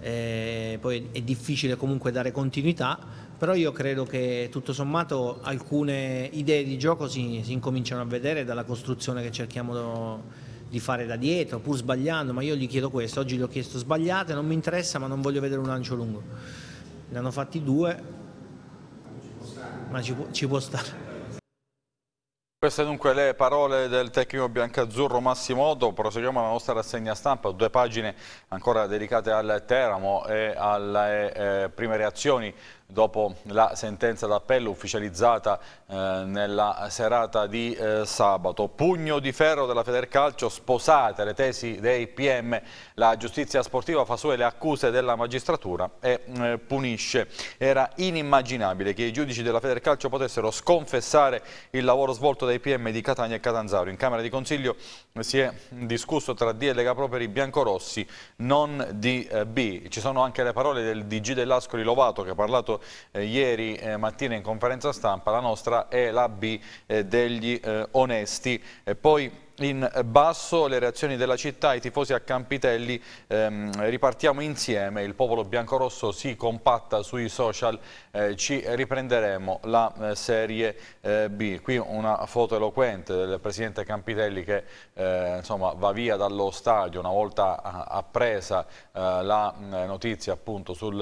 Eh, poi è difficile comunque dare continuità, però io credo che tutto sommato alcune idee di gioco si, si incominciano a vedere dalla costruzione che cerchiamo di fare di fare da dietro, pur sbagliando, ma io gli chiedo questo, oggi gli ho chiesto sbagliate, non mi interessa ma non voglio vedere un lancio lungo. Ne hanno fatti due, ma ci può, ci può stare. Queste dunque le parole del tecnico biancazzurro Massimo Otto, proseguiamo la nostra rassegna stampa, due pagine ancora dedicate al Teramo e alle eh, prime reazioni dopo la sentenza d'appello ufficializzata eh, nella serata di eh, sabato. Pugno di ferro della Federcalcio, sposate le tesi dei PM, la giustizia sportiva fa sue le accuse della magistratura e eh, punisce. Era inimmaginabile che i giudici della Federcalcio potessero sconfessare il lavoro svolto dai PM di Catania e Catanzaro. In Camera di Consiglio eh, si è discusso tra D e Lega Properi biancorossi, non di eh, B. Ci sono anche le parole del DG dell'Ascoli Lovato che ha parlato fatto ecco, eh, ieri eh, mattina in conferenza stampa, la nostra è la B eh, degli eh, onesti. E poi in basso, le reazioni della città, i tifosi a Campitelli, ehm, ripartiamo insieme, il popolo biancorosso si compatta sui social, eh, ci riprenderemo la eh, serie eh, B. Qui una foto eloquente del presidente Campitelli che eh, insomma, va via dallo stadio una volta eh, appresa eh, la mm, notizia appunto sul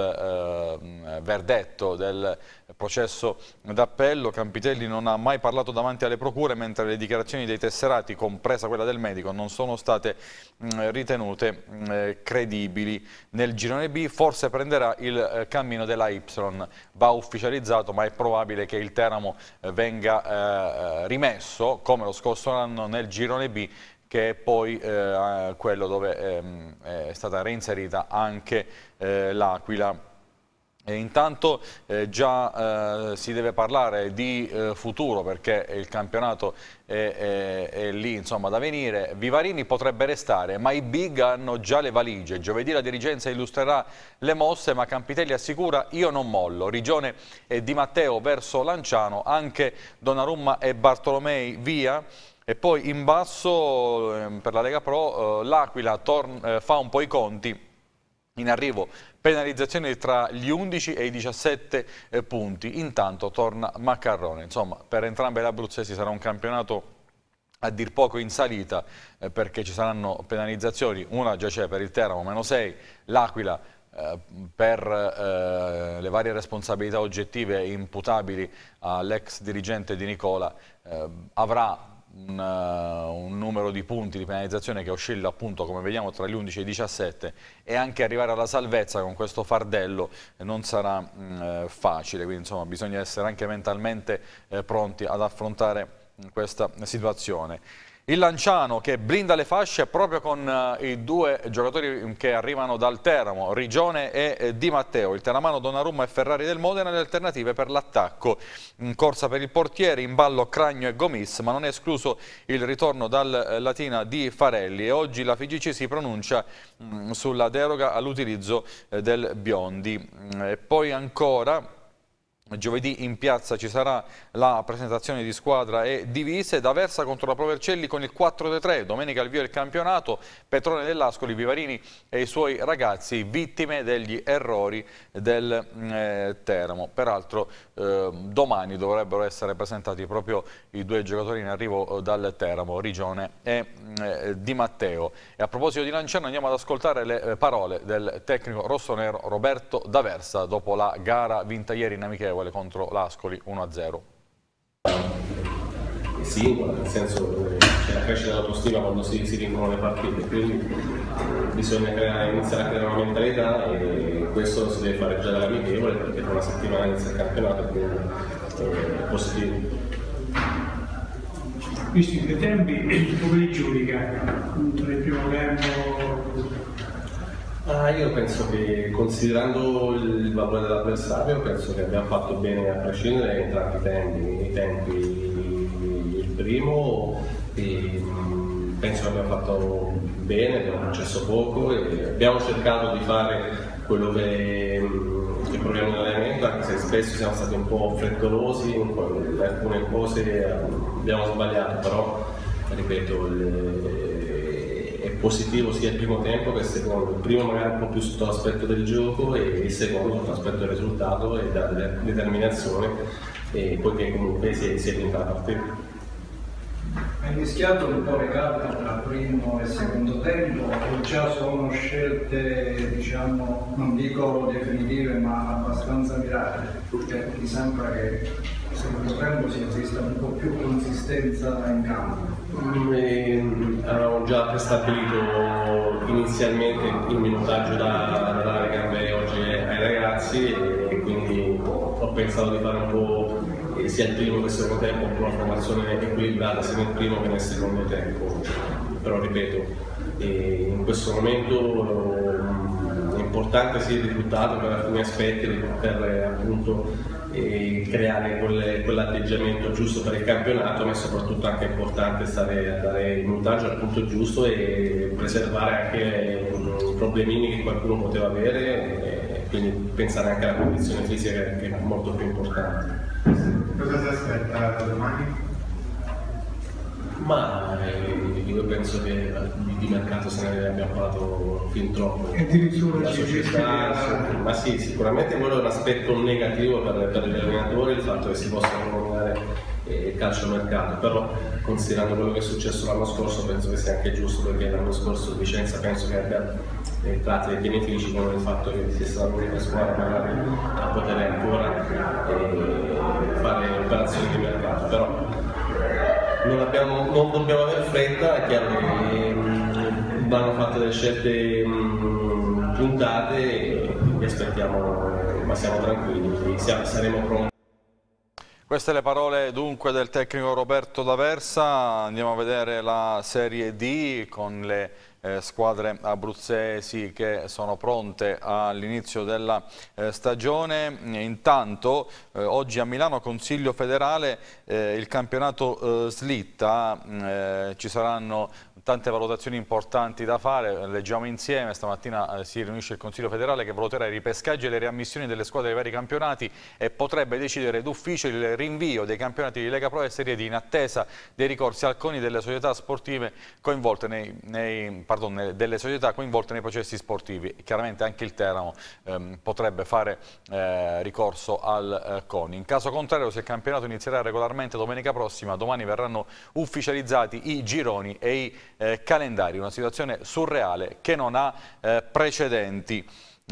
mm, verdetto del processo d'appello, Campitelli non ha mai parlato davanti alle procure mentre le dichiarazioni dei tesserati, compresa quella del medico, non sono state mm, ritenute mm, credibili. Nel girone B forse prenderà il eh, cammino della Y, va ufficializzato ma è probabile che il Teramo eh, venga eh, rimesso come lo scorso anno nel girone B che è poi quello dove ehm, è stata reinserita anche l'Aquila e intanto eh, già eh, si deve parlare di eh, futuro perché il campionato è, è, è lì insomma, da venire. Vivarini potrebbe restare ma i big hanno già le valigie. Giovedì la dirigenza illustrerà le mosse ma Campitelli assicura io non mollo. Rigione e Di Matteo verso Lanciano, anche Donnarumma e Bartolomei via. E poi in basso ehm, per la Lega Pro eh, l'Aquila eh, fa un po' i conti in arrivo penalizzazioni tra gli 11 e i 17 eh, punti. Intanto torna Maccarrone. Insomma, per entrambe le abruzzesi sarà un campionato a dir poco in salita eh, perché ci saranno penalizzazioni, una già c'è per il Teramo, meno 6, l'Aquila eh, per eh, le varie responsabilità oggettive imputabili all'ex dirigente di Nicola eh, avrà un, eh, un, numero di punti di penalizzazione che oscilla appunto come vediamo tra gli 11 e i 17 e anche arrivare alla salvezza con questo fardello eh, non sarà mh, mm, eh, facile, quindi insomma bisogna essere anche mentalmente eh, pronti ad affrontare mm, questa situazione. Il Lanciano che blinda le fasce proprio con eh, i due giocatori che arrivano dal Teramo, Rigione e eh, Di Matteo. Il Teramano Donnarumma e Ferrari del Modena le alternative per l'attacco. In corsa per il portiere, in ballo Cragno e Gomis, ma non è escluso il ritorno dal eh, Latina di Farelli. E oggi la FIGC si pronuncia mm, sulla deroga all'utilizzo del Biondi. Mm, e poi ancora... Giovedì in piazza ci sarà la presentazione di squadra e divise da Versa contro la Provercelli con il 4-3, domenica al via del campionato, Petrone dell'Ascoli, Vivarini e i suoi ragazzi vittime degli errori del mm, eh, Teramo. Peraltro eh, domani dovrebbero essere presentati proprio i due giocatori in arrivo eh, dal Teramo, Rigione e mm, eh, Di Matteo. E a proposito di Lanciano andiamo ad ascoltare le eh, parole del tecnico rossonero Roberto D'Aversa dopo la gara vinta ieri in amichevole favorevole contro l'Ascoli 1-0. Sì, nel senso c'è la crescita dell'autostima quando si, si vincono le partite, quindi bisogna creare, iniziare a creare una mentalità e questo si deve fare già amichevole perché tra una settimana inizia il campionato, quindi eh, è positivo. Visto i due tempi, il pomeriggio di gara, appunto nel primo tempo Ah, io penso che considerando il valore dell'avversario penso che abbiamo fatto bene a prescindere da entrambi i tempi, i tempi il primo e, mm, penso che abbiamo fatto bene, abbiamo concesso poco e abbiamo cercato di fare quello che mm, il problema dell'allenamento, anche se spesso siamo stati un po' frettolosi, in alcune cose mm, abbiamo sbagliato, però ripeto, le, positivo sia il primo tempo che il secondo, il primo magari un po' più sotto l'aspetto del gioco e il secondo sotto l'aspetto del risultato e della determinazione, e poiché comunque si è, si è vinta la partita. Hai mischiato un po' le carte tra primo e secondo tempo, o già sono scelte, diciamo, non dico definitive, ma abbastanza mirate, perché mi sembra che secondo tempo si esista un po' più consistenza in campo. Eh, avevamo già prestabilito inizialmente il minutaggio da, da dare gambe oggi ai ragazzi e quindi ho pensato di fare un po' eh, sia il primo che il secondo tempo una formazione equilibrata sia nel primo che nel secondo tempo però ripeto eh, in questo momento importante sia il risultato per alcuni aspetti per poter appunto eh, creare quell'atteggiamento giusto per il campionato ma è soprattutto anche importante stare a dare il montaggio al punto giusto e preservare anche mm, i problemini che qualcuno poteva avere e quindi pensare anche alla condizione fisica che è molto più importante. Cosa si aspetta domani? Ma, eh, io penso che di mercato se ne abbia parlato fin troppo. E addirittura la società, ma sì, sicuramente quello è un aspetto negativo per, per gli allenatori, il fatto che si possano prolungare eh, il calcio mercato, però considerando quello che è successo l'anno scorso penso che sia anche giusto perché l'anno scorso Vicenza penso che abbia dei tratti dei benefici come il fatto che sia stata l'unica squadra magari a poter ancora eh, fare operazioni di mercato, però non, abbiamo, non dobbiamo avere fretta, è chiaro che mm, vanno fatte delle scelte mm, puntate e quindi aspettiamo, eh, ma siamo tranquilli, saremo pronti. Queste le parole dunque del tecnico Roberto D'Aversa, andiamo a vedere la Serie D con le eh, squadre abruzzesi che sono pronte all'inizio della eh, stagione. Intanto eh, oggi a Milano Consiglio Federale eh, il campionato eh, slitta, mm, eh, ci saranno tante valutazioni importanti da fare, leggiamo insieme, stamattina si riunisce il Consiglio federale che valuterà i ripescaggi e le riammissioni delle squadre dei vari campionati e potrebbe decidere d'ufficio il rinvio dei campionati di Lega Pro e Serie D in attesa dei ricorsi al CONI delle società sportive coinvolte nei, nei pardon, delle società coinvolte nei processi sportivi. Chiaramente anche il Teramo ehm, potrebbe fare eh, ricorso al eh, CONI. In caso contrario, se il campionato inizierà regolarmente domenica prossima, domani verranno ufficializzati i gironi e i eh, calendari. Una situazione surreale che non ha eh, precedenti.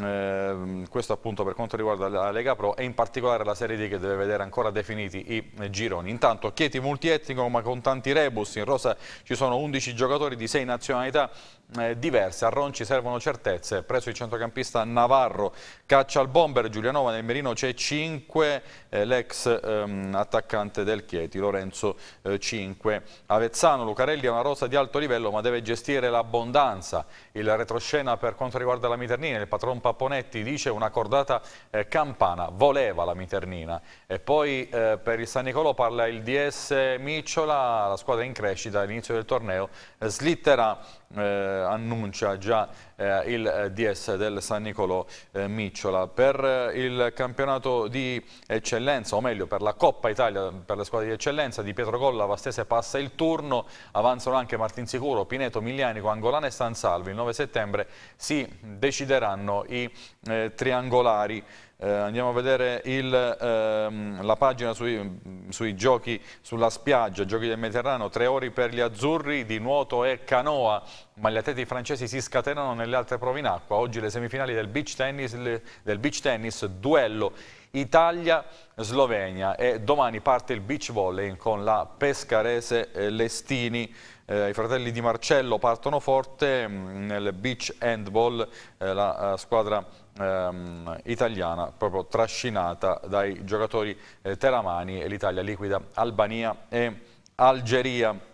Ehm, questo appunto per quanto riguarda la Lega Pro e in particolare la Serie D che deve vedere ancora definiti i eh, gironi. Intanto Chieti multietnico ma con tanti rebus, in rosa ci sono 11 giocatori di 6 nazionalità eh, diverse. A Ronci servono certezze. Presso il centrocampista Navarro caccia al bomber Giulianova. Nel Merino c'è 5 eh, l'ex ehm, attaccante del Chieti, Lorenzo eh, 5. Avezzano, Lucarelli è una rosa di alto livello ma deve gestire l'abbondanza. Il retroscena per quanto riguarda la Miternina, il patron Papponetti dice una cordata eh, campana, voleva la Miternina. E poi eh, per il San Nicolò parla il DS Micciola, la squadra in crescita all'inizio del torneo, eh, slitterà eh, annuncia già eh, il eh, DS del San Nicolo eh, Micciola. Per eh, il campionato di eccellenza, o meglio per la Coppa Italia, per le squadre di eccellenza, di Pietro Colla, Vastese passa il turno, avanzano anche Martin Sicuro, Pineto, Miglianico, Angolana e San Salvi. Il 9 settembre si decideranno i eh, triangolari. Eh, andiamo a vedere il, ehm, la pagina sui, sui, giochi sulla spiaggia, giochi del Mediterraneo, tre ori per gli azzurri di nuoto e canoa, ma gli atleti francesi si scatenano nelle altre prove in acqua. Oggi le semifinali del beach tennis, del beach tennis duello Italia-Slovenia e domani parte il beach volley con la pescarese Lestini. Eh, I fratelli di Marcello partono forte mh, mm, nel beach handball, eh, la, la squadra ehm, italiana proprio trascinata dai giocatori eh, teramani e l'Italia liquida Albania e Algeria.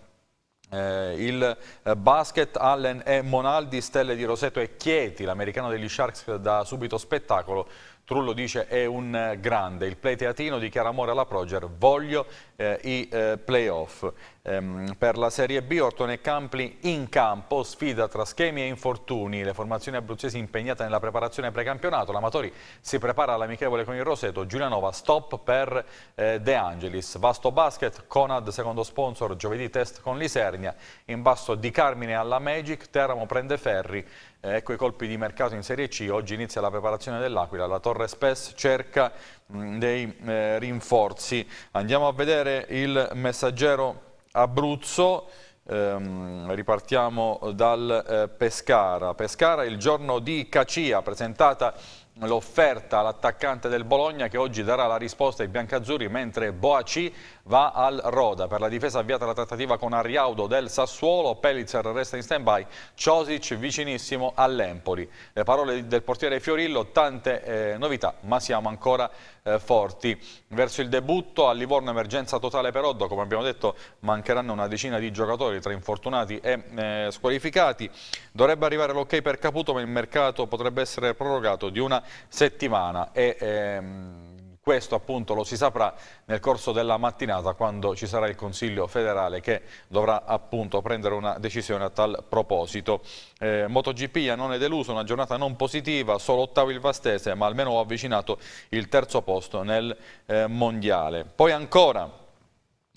Eh, il eh, basket, Allen e Monaldi, stelle di Roseto e Chieti, l'americano degli Sharks da subito spettacolo Trullo dice è un eh, grande, il play teatino dichiara amore alla Proger, voglio eh, i eh, playoff. Ehm, per la Serie B Orton e Campli in campo, sfida tra schemi e infortuni, le formazioni abruzzesi impegnate nella preparazione precampionato, l'Amatori si prepara all'amichevole con il Roseto, Giulianova stop per eh, De Angelis, Vasto Basket, Conad secondo sponsor, giovedì test con Lisernia, in basso di Carmine alla Magic, Teramo prende Ferri, eh, ecco i colpi di mercato in Serie C, oggi inizia la preparazione dell'Aquila, la Torre Spes cerca mm, dei eh, rinforzi. Andiamo a vedere il messaggero Abruzzo, ehm, ripartiamo dal eh, Pescara. Pescara il giorno di Cacia, presentata l'offerta all'attaccante del Bologna che oggi darà la risposta ai biancazzurri mentre Boaci va al Roda. Per la difesa avviata la trattativa con Ariaudo del Sassuolo, Pelizzer resta in stand-by, Ciosic vicinissimo all'Empoli. Le parole del portiere Fiorillo, tante eh, novità, ma siamo ancora eh, forti. Verso il debutto, a Livorno emergenza totale per Oddo, come abbiamo detto mancheranno una decina di giocatori tra infortunati e eh, squalificati. Dovrebbe arrivare l'ok per Caputo, ma il mercato potrebbe essere prorogato di una settimana e ehm, questo appunto lo si saprà nel corso della mattinata quando ci sarà il Consiglio federale che dovrà appunto prendere una decisione a tal proposito. Eh, MotoGP a non è deluso, una giornata non positiva, solo ottavo il Vastese ma almeno ho avvicinato il terzo posto nel eh, mondiale. Poi ancora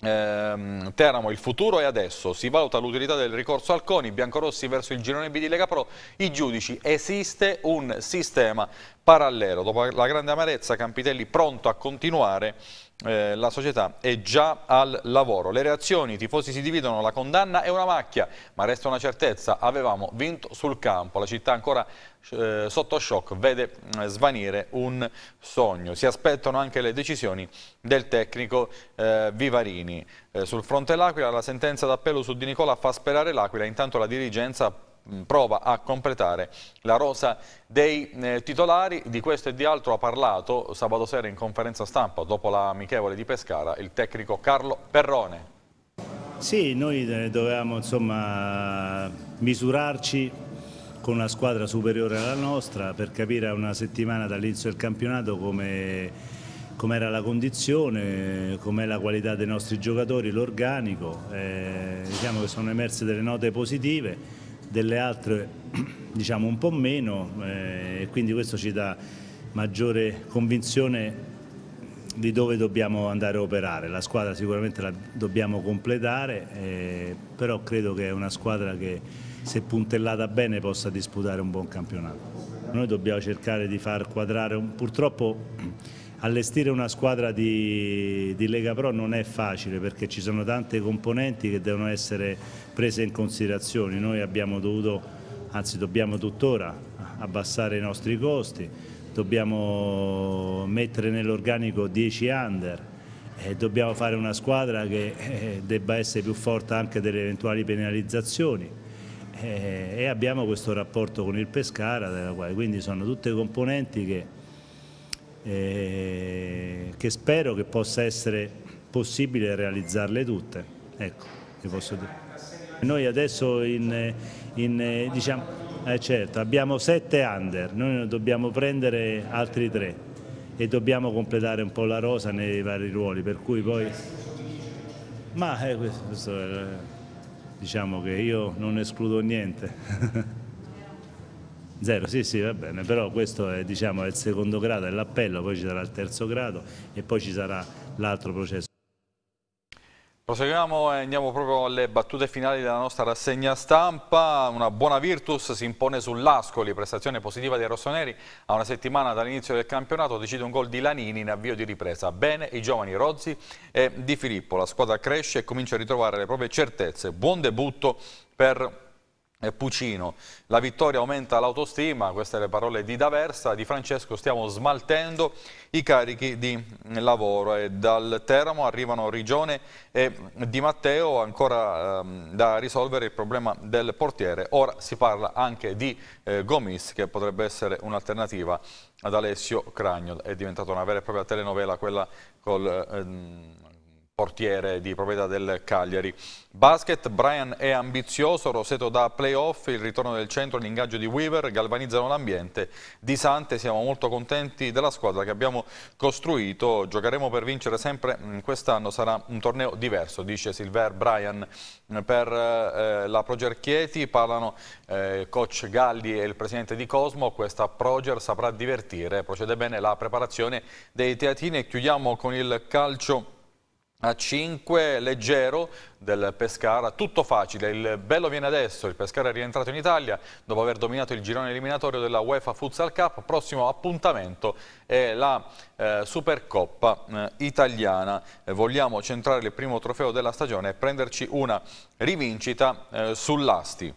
Ehm, Teramo, il futuro è adesso, si valuta l'utilità del ricorso al CONI, Biancorossi verso il girone B di Lega Pro, i giudici, esiste un sistema parallelo, dopo la grande amarezza Campitelli pronto a continuare eh, la società è già al lavoro. Le reazioni, i tifosi si dividono, la condanna è una macchia, ma resta una certezza, avevamo vinto sul campo, la città ancora eh, sotto shock vede eh, svanire un sogno. Si aspettano anche le decisioni del tecnico eh, Vivarini. sul fronte L'Aquila la sentenza d'appello su Di Nicola fa sperare L'Aquila, intanto la dirigenza prova a completare la rosa dei eh, titolari. Di questo e di altro ha parlato sabato sera in conferenza stampa dopo la amichevole di Pescara il tecnico Carlo Perrone. Sì, noi eh, dovevamo insomma, misurarci con una squadra superiore alla nostra per capire a una settimana dall'inizio del campionato come com'era la condizione, com'è la qualità dei nostri giocatori, l'organico, eh, diciamo che sono emerse delle note positive delle altre diciamo un po' meno eh, e quindi questo ci dà maggiore convinzione di dove dobbiamo andare a operare. La squadra sicuramente la dobbiamo completare, eh, però credo che è una squadra che se puntellata bene possa disputare un buon campionato. Noi dobbiamo cercare di far quadrare, un, purtroppo allestire una squadra di, di, Lega Pro non è facile perché ci sono tante componenti che devono essere prese in considerazione. Noi abbiamo dovuto, anzi dobbiamo tuttora abbassare i nostri costi, dobbiamo mettere nell'organico 10 under e dobbiamo fare una squadra che eh, debba essere più forte anche delle eventuali penalizzazioni eh, e abbiamo questo rapporto con il Pescara, quindi sono tutte componenti che eh, che spero che possa essere possibile realizzarle tutte. Ecco, posso dire. Noi adesso in, in, diciamo, eh certo, abbiamo sette under, noi dobbiamo prendere altri tre e dobbiamo completare un po' la rosa nei vari ruoli, per cui poi... Ma eh, questo, questo, diciamo che io non escludo niente. Zero, sì, sì, va bene, però questo è, diciamo, il secondo grado, è l'appello, poi ci sarà il terzo grado e poi ci sarà l'altro processo. Proseguiamo e andiamo proprio alle battute finali della nostra rassegna stampa. Una buona Virtus si impone sull'Ascoli, prestazione positiva dei rossoneri. A una settimana dall'inizio del campionato decide un gol di Lanini in avvio di ripresa. Bene i giovani Rozzi e Di Filippo. La squadra cresce e comincia a ritrovare le proprie certezze. Buon debutto per Pucino. La vittoria aumenta l'autostima, queste le parole di D'Aversa, di Francesco stiamo smaltendo i carichi di lavoro e dal Teramo arrivano Rigione e Di Matteo ancora ehm, da risolvere il problema del portiere. Ora si parla anche di eh, Gomis che potrebbe essere un'alternativa ad Alessio Cragno, è diventata una vera e propria telenovela quella col... Ehm, portiere di proprietà del Cagliari. Basket, Brian è ambizioso, Roseto da playoff, il ritorno del centro, l'ingaggio di Weaver, galvanizzano l'ambiente di Sante, siamo molto contenti della squadra che abbiamo costruito, giocheremo per vincere sempre, mm, quest'anno sarà un torneo diverso, dice Silver Brian per eh, la Proger Chieti, parlano eh, coach Galli e il presidente di Cosmo, questa Proger saprà divertire, procede bene la preparazione dei teatini e chiudiamo con il calcio a 5 leggero del Pescara, tutto facile, il bello viene adesso, il Pescara è rientrato in Italia dopo aver dominato il girone eliminatorio della UEFA Futsal Cup, prossimo appuntamento è la eh, Supercoppa eh, italiana, eh, vogliamo centrare il primo trofeo della stagione e prenderci una rivincita eh, sull'Asti.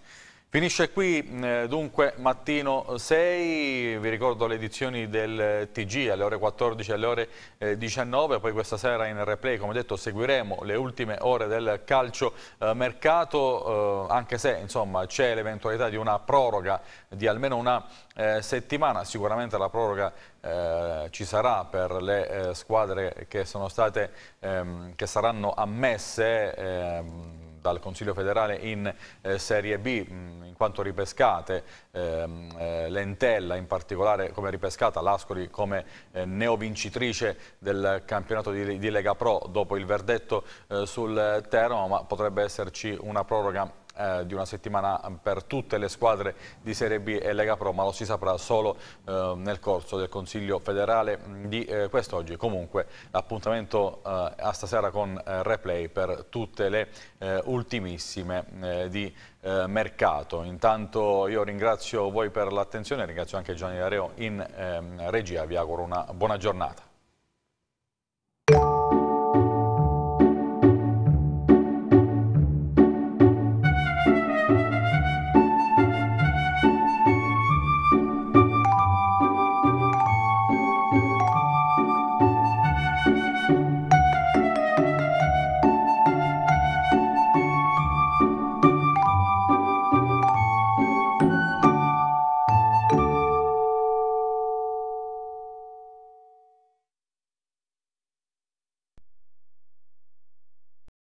Finisce qui dunque mattino 6, vi ricordo le edizioni del eh, TG alle ore 14 e alle ore 19, eh, poi questa sera in replay come detto seguiremo le ultime ore del calcio eh, mercato, anche se c'è l'eventualità di una proroga di almeno una settimana, sicuramente la proroga ci sarà per le squadre che, state, ehm, che saranno ammesse. Ehm, dal Consiglio federale in eh, Serie B, mm, in quanto ripescate ehm, eh, Lentella in particolare come ripescata, Lascoli come eh, neovincitrice del campionato di, di, Lega Pro dopo il verdetto eh, sul Teramo, ma potrebbe esserci una proroga eh, di una settimana per tutte le squadre di Serie B e Lega Pro, ma lo si saprà solo eh, nel corso del Consiglio federale mm, di eh, quest'oggi. Comunque l'appuntamento eh, a stasera con eh, replay per tutte le eh, ultimissime di mercato. Intanto io ringrazio voi per l'attenzione, ringrazio anche Gianni Areo in ehm, regia, vi auguro una buona giornata.